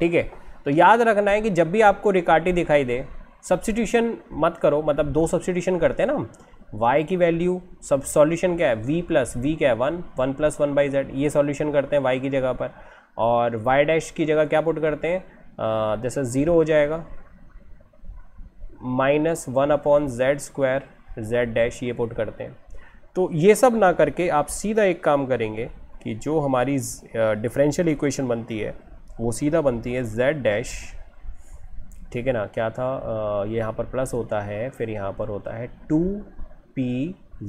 ठीक है तो याद रखना है कि जब भी आपको रिकार्टी दिखाई दे सब्सिट्यूशन मत करो मतलब दो सब्सिट्यूशन करते हैं ना वाई y की वैल्यू सब सॉल्यूशन क्या है v प्लस वी क्या है one one plus one by z ये सॉल्यूशन करते हैं y की जगह पर और y डैश की जगह क्या पुट करते हैं जैसे ज़ीरो हो जाएगा minus one upon z square z dash ये पुट करते हैं तो ये सब ना करके आप सीधा एक काम करेंगे कि जो हमारी डिफरेंशियल इक्वेशन बनती है वो सीधा बनती है जेड डैश ठीक है ना क्या था ये यहाँ पर प्लस होता है फिर यहाँ पर होता है टू पी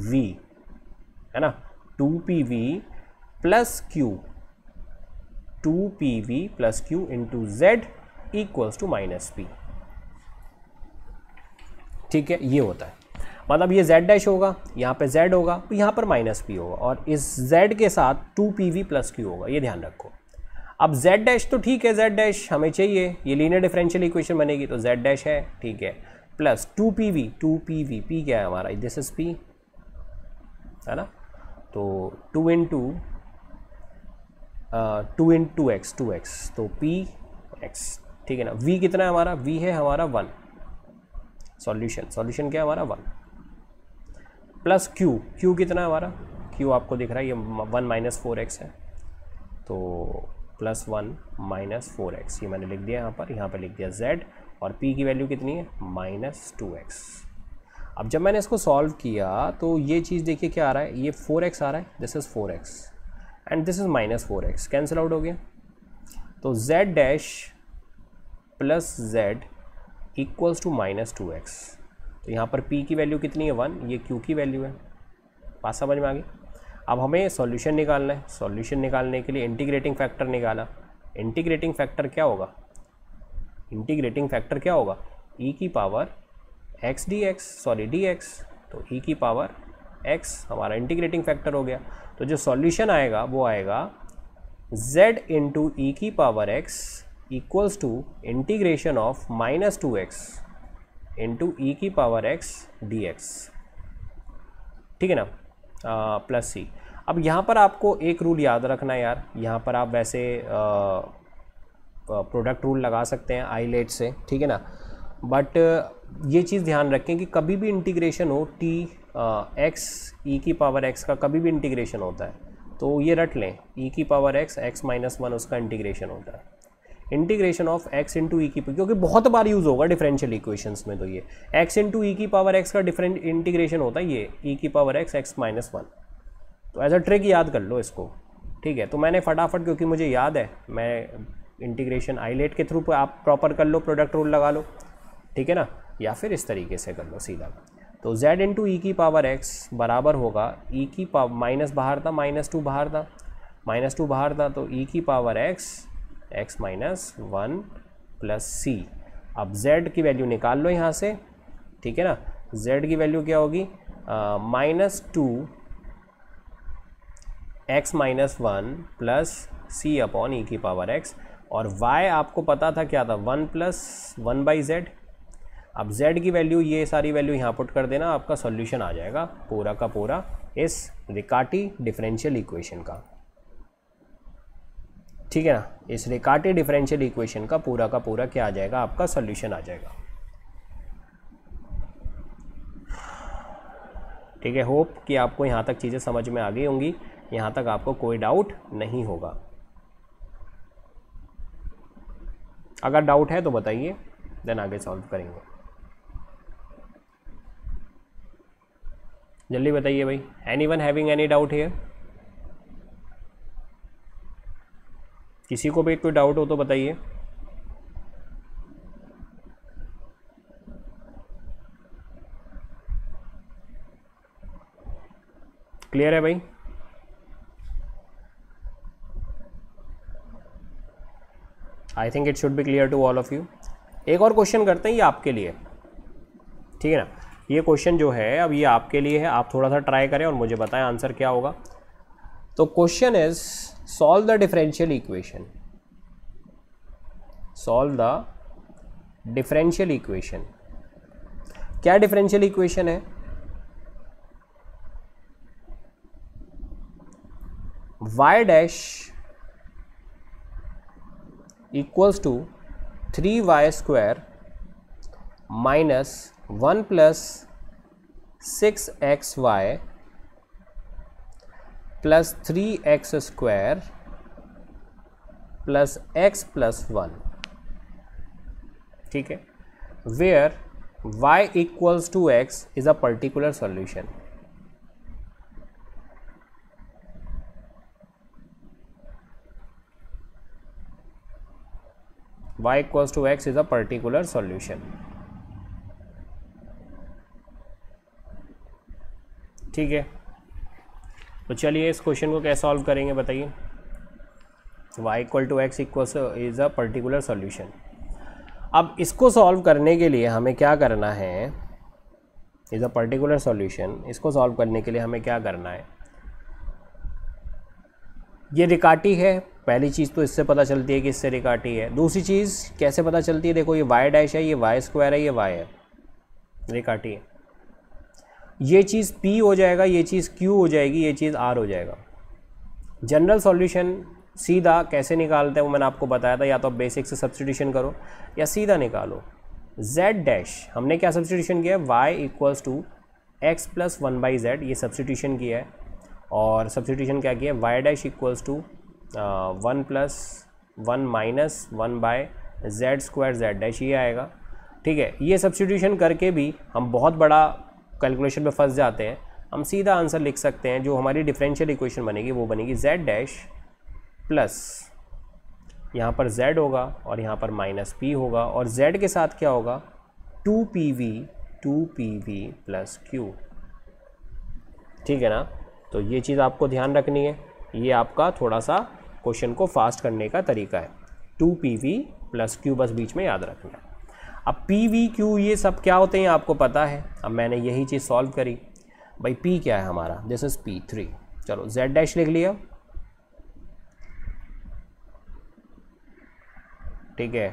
वी है ना two p v plus q two p v plus q into z equals to minus p ठीक है ये होता है मतलब ये z डैश होगा यहाँ पे z होगा तो यहाँ पर माइनस पी होगा और इस z के साथ two p v plus q होगा ये ध्यान रखो अब z डैश तो ठीक है z डैश हमें चाहिए ये लीनियर डिफरेंशियल इक्वेशन बनेगी तो z डैश है ठीक है plus two p v two p v p क्या है हमारा दिस इज पी है ना तो two into two into x two x तो पी एक्स ठीक है ना वी कितना है हमारा वी है हमारा वन सॉल्यूशन सॉल्यूशन क्या है हमारा वन प्लस क्यू क्यू कितना है हमारा क्यू आपको दिख रहा है ये वन माइनस फोर एक्स है तो plus one minus four x ये मैंने लिख दिया यहाँ पर यहाँ पर लिख दिया जेड और पी की वैल्यू कितनी है माइनस टू एक्स अब जब मैंने इसको सॉल्व किया तो ये चीज़ देखिए क्या आ रहा है ये फोर एक्स आ रहा है this is four x and this is minus four x cancel out हो गया तो z dash plus z equals to minus two x तो यहाँ पर पी की वैल्यू कितनी है वन ये क्यू की वैल्यू है बात समझ में आ गई अब हमें सॉल्यूशन निकालना है सॉल्यूशन निकालने के लिए इंटीग्रेटिंग फैक्टर निकाला इंटीग्रेटिंग फैक्टर क्या होगा इंटीग्रेटिंग फैक्टर क्या होगा e की power x D x sorry d x तो e की पावर x हमारा इंटीग्रेटिंग फैक्टर हो गया तो जो सॉल्यूशन आएगा वो आएगा z इंटू ई e की power x equals to integration of minus 2x into e की पावर x dx ठीक है ना प्लस सी अब यहाँ पर आपको एक रूल याद रखना यार यहाँ पर आप वैसे प्रोडक्ट रूल लगा सकते हैं आई लेट से ठीक है ना बट ये चीज़ ध्यान रखें कि कभी भी इंटीग्रेशन हो टी एक्स ई की पावर एक्स का कभी भी इंटीग्रेशन होता है तो ये रट लें ई की power x x minus one उसका इंटीग्रेशन होता है इंटीग्रेशन ऑफ एक्स इंटू ई की क्योंकि बहुत बार यूज़ होगा डिफरेंशियल इक्वेशंस में तो ये एक्स इंटू ई की पावर एक्स का डिफरेंट इंटीग्रेशन होता है ये ई e की power x x minus one तो एज अ ट्रिक याद कर लो इसको ठीक है तो मैंने फटाफट क्योंकि मुझे याद है मैं इंटीग्रेशन आईलेट के थ्रू आप प्रॉपर कर लो प्रोडक्ट रूल लगा लो ठीक है ना या फिर इस तरीके से कर लो सीधा तो z इंटू ई e की पावर x बराबर होगा e की पावर माइनस बाहर था माइनस टू बाहर था माइनस टू बाहर था तो e की power x x minus one plus सी अब z की वैल्यू निकाल लो यहाँ से ठीक है ना z की वैल्यू क्या होगी minus two x minus one plus c upon ई की पावर एक्स और y आपको पता था क्या था one plus one by z अब z की वैल्यू ये सारी वैल्यू यहाँ पुट कर देना आपका सॉल्यूशन आ जाएगा पूरा का पूरा इस रिकाटी डिफरेंशियल इक्वेशन का ठीक है ना इस रिकाटे डिफरेंशियल इक्वेशन का पूरा का पूरा क्या आ जाएगा आपका सोल्यूशन आ जाएगा ठीक है होप कि आपको यहाँ तक चीज़ें समझ में आ गई होंगी यहाँ तक आपको कोई डाउट नहीं होगा अगर डाउट है तो बताइए देन आगे सॉल्व करेंगे जल्दी बताइए भाई any one having any doubt here किसी को भी कोई डाउट हो तो बताइए क्लियर है भाई I think it should be clear to all of you एक और क्वेश्चन करते हैं ये आपके लिए ठीक है ना ये क्वेश्चन जो है अब ये आपके लिए है आप थोड़ा सा ट्राई करें और मुझे बताएं आंसर क्या होगा तो question is solve the differential equation solve the differential equation क्या differential equation है y dash equals to 3y square minus 1 plus 6xy plus 3x square plus x plus 1 ठीक है where y equals to x is a particular solution y equals to x is a particular solution ठीक है तो चलिए इस क्वेश्चन को कैसे सॉल्व करेंगे बताइए y इक्वल टू एक्स इक्व इज़ अ पर्टिकुलर सॉल्यूशन अब इसको सॉल्व करने के लिए हमें क्या करना है इज़ अ पर्टिकुलर सॉल्यूशन इसको सॉल्व करने के लिए हमें क्या करना है ये रिकाटी है पहली चीज़ तो इससे पता चलती है कि इससे रिकाटी है दूसरी चीज़ कैसे पता चलती है देखो ये वाई डैश है ये वाई स्क्वायर है ये वाई है रिकाटी है ये चीज़ P हो जाएगा ये चीज़ Q हो जाएगी ये चीज़ R हो जाएगा जनरल सॉल्यूशन सीधा कैसे निकालते हैं वो मैंने आपको बताया था या तो आप बेसिक से सब्सटीट्यूशन करो या सीधा निकालो z डैश हमने क्या सब्सटीट्यूशन किया है y equals to x plus one by z ये सब्सटीट्यूशन किया है और सब्सटीट्यूशन क्या किया है y dash equals to one plus one minus one by z square z dash ये आएगा ठीक है ये सब्सटीट्यूशन करके भी हम बहुत बड़ा कैलकुलेशन में फंस जाते हैं हम सीधा आंसर लिख सकते हैं जो हमारी डिफरेंशियल इक्वेशन बनेगी वो बनेगी जेड डैश प्लस यहाँ पर z होगा और यहाँ पर माइनस पी होगा और z के साथ क्या होगा two p v two p v plus q ठीक है ना तो ये चीज़ आपको ध्यान रखनी है ये आपका थोड़ा सा क्वेश्चन को फास्ट करने का तरीका है two p v plus q बस बीच में याद रखना है अब पी वी क्यू ये सब क्या होते हैं आपको पता है अब मैंने यही चीज़ सॉल्व करी भाई पी क्या है हमारा दिस इज़ पी थ्री चलो जेड डैश लिख लिया ठीक है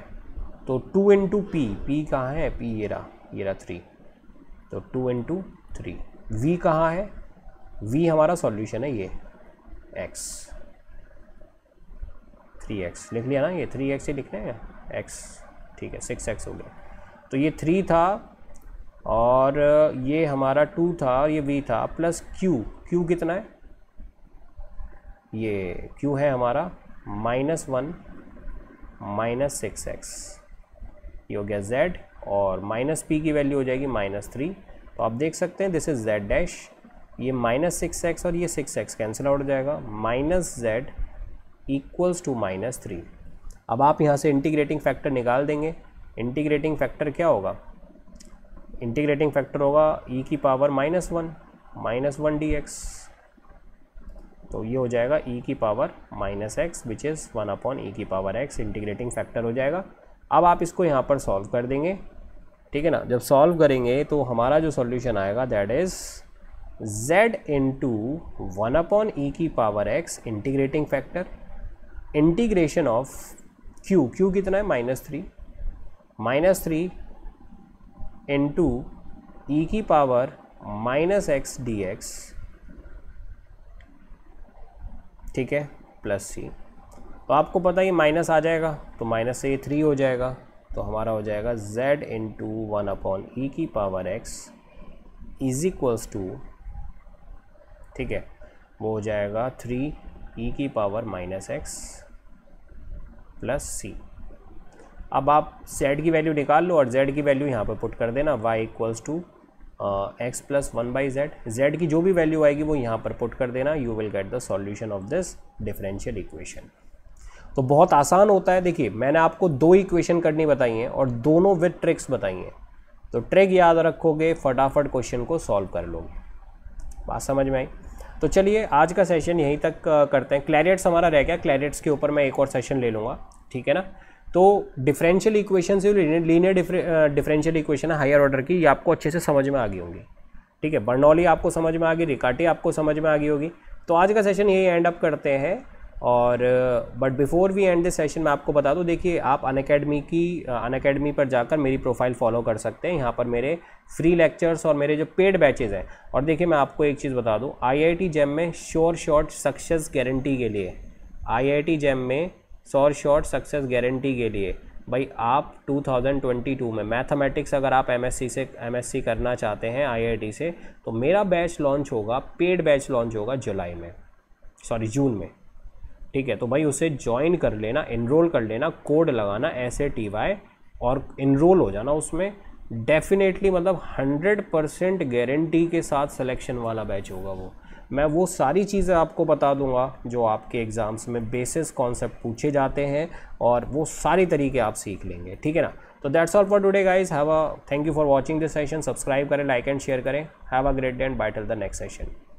तो टू इंटू पी पी कहाँ है पी ये रहा ये रहा थ्री तो टू इंटू थ्री वी कहाँ है वी हमारा सॉल्यूशन है ये एक्स थ्री एक्स लिख लिया ना ये थ्री एक्स ही लिखना है एक्स ठीक है सिक्स एक्स हो गया तो ये थ्री था और ये हमारा टू था और ये वी था प्लस क्यू क्यू कितना है ये क्यू है हमारा minus one minus six x ये हो गया जेड और माइनस पी की वैल्यू हो जाएगी माइनस थ्री तो आप देख सकते हैं दिस इज़ जेड डैश ये माइनस सिक्स एक्स और ये सिक्स एक्स कैंसिल आउट हो जाएगा minus z equals to minus three अब आप यहाँ से इंटीग्रेटिंग फैक्टर निकाल देंगे इंटीग्रेटिंग फैक्टर क्या होगा इंटीग्रेटिंग फैक्टर होगा ई e की power minus one minus one d x तो ये हो जाएगा ई e की power minus x which is one upon ई की पावर एक्स इंटीग्रेटिंग फैक्टर हो जाएगा अब आप इसको यहाँ पर सॉल्व कर देंगे ठीक है ना जब सॉल्व करेंगे तो हमारा जो सॉल्यूशन आएगा that is z into one upon ई की power x integrating factor integration of q q कितना है minus three minus three into e की power minus x D x ठीक है प्लस सी तो आपको पता ही माइनस आ जाएगा तो माइनस से ये थ्री हो जाएगा तो हमारा हो जाएगा z into one upon ई की power x is equals to ठीक है वो हो जाएगा थ्री ई e की पावर माइनस एक्स प्लस सी अब आप सेड की वैल्यू निकाल लो और जेड की वैल्यू यहाँ पर पुट कर देना y equals to x plus one by z z की जो भी वैल्यू आएगी वो यहाँ पर पुट कर देना you will get the solution of this differential equation तो बहुत आसान होता है देखिए मैंने आपको दो इक्वेशन करनी बताई हैं और दोनों विद ट्रिक्स बताई हैं तो ट्रिक याद रखोगे फटाफट क्वेश्चन को सॉल्व कर लोगे बात समझ में आई तो चलिए आज का सेशन यहीं तक करते हैं क्लैरियट्स हमारा रह गया क्लैरियट्स के ऊपर मैं एक और सेशन ले लूँगा ठीक है ना तो डिफरेंशियल इक्वेशन से लीनियर डिफरेंशियल इक्वेशन है हायर ऑर्डर की ये आपको अच्छे से समझ में आ गई होंगी ठीक है बर्नौली आपको समझ में आ गई रिकाटी आपको समझ में आ गई होगी तो आज का सेशन यही एंड अप करते हैं और but before we end this session मैं आपको बता दूँ देखिए आप अन अकेडमी की अन अकेडमी पर जाकर मेरी प्रोफाइल फॉलो कर सकते हैं यहाँ पर मेरे फ्री लेक्चर्स और मेरे जो पेड बैचेज़ हैं और देखिए मैं आपको एक चीज़ बता दूँ आई आई टी जैम में श्योर शॉर्ट सक्सेस गारंटी के लिए आई आई टी जैम में शोर शॉर्ट सक्सेस गारंटी के लिए भाई आप 2022 में मैथमेटिक्स अगर आप सी से सी करना चाहते हैं टी से तो मेरा बैच लॉन्च होगा पेड बैच लॉन्च होगा जुलाई में सॉरी जून में ठीक है तो भाई उसे ज्वाइन कर लेना इनरोल कर लेना कोड लगाना एस ए टी वाई और इनरोल हो जाना उसमें डेफिनेटली मतलब हंड्रेड परसेंट गारंटी के साथ सिलेक्शन वाला बैच होगा वो मैं वो सारी चीज़ें आपको बता दूंगा जो आपके एग्ज़ाम्स में बेसिस कॉन्सेप्ट पूछे जाते हैं और वो सारी तरीके आप सीख लेंगे ठीक है ना तो that's all for today guys have a thank you for watching this session subscribe करें लाइक एंड शेयर करें have a great day and till the next session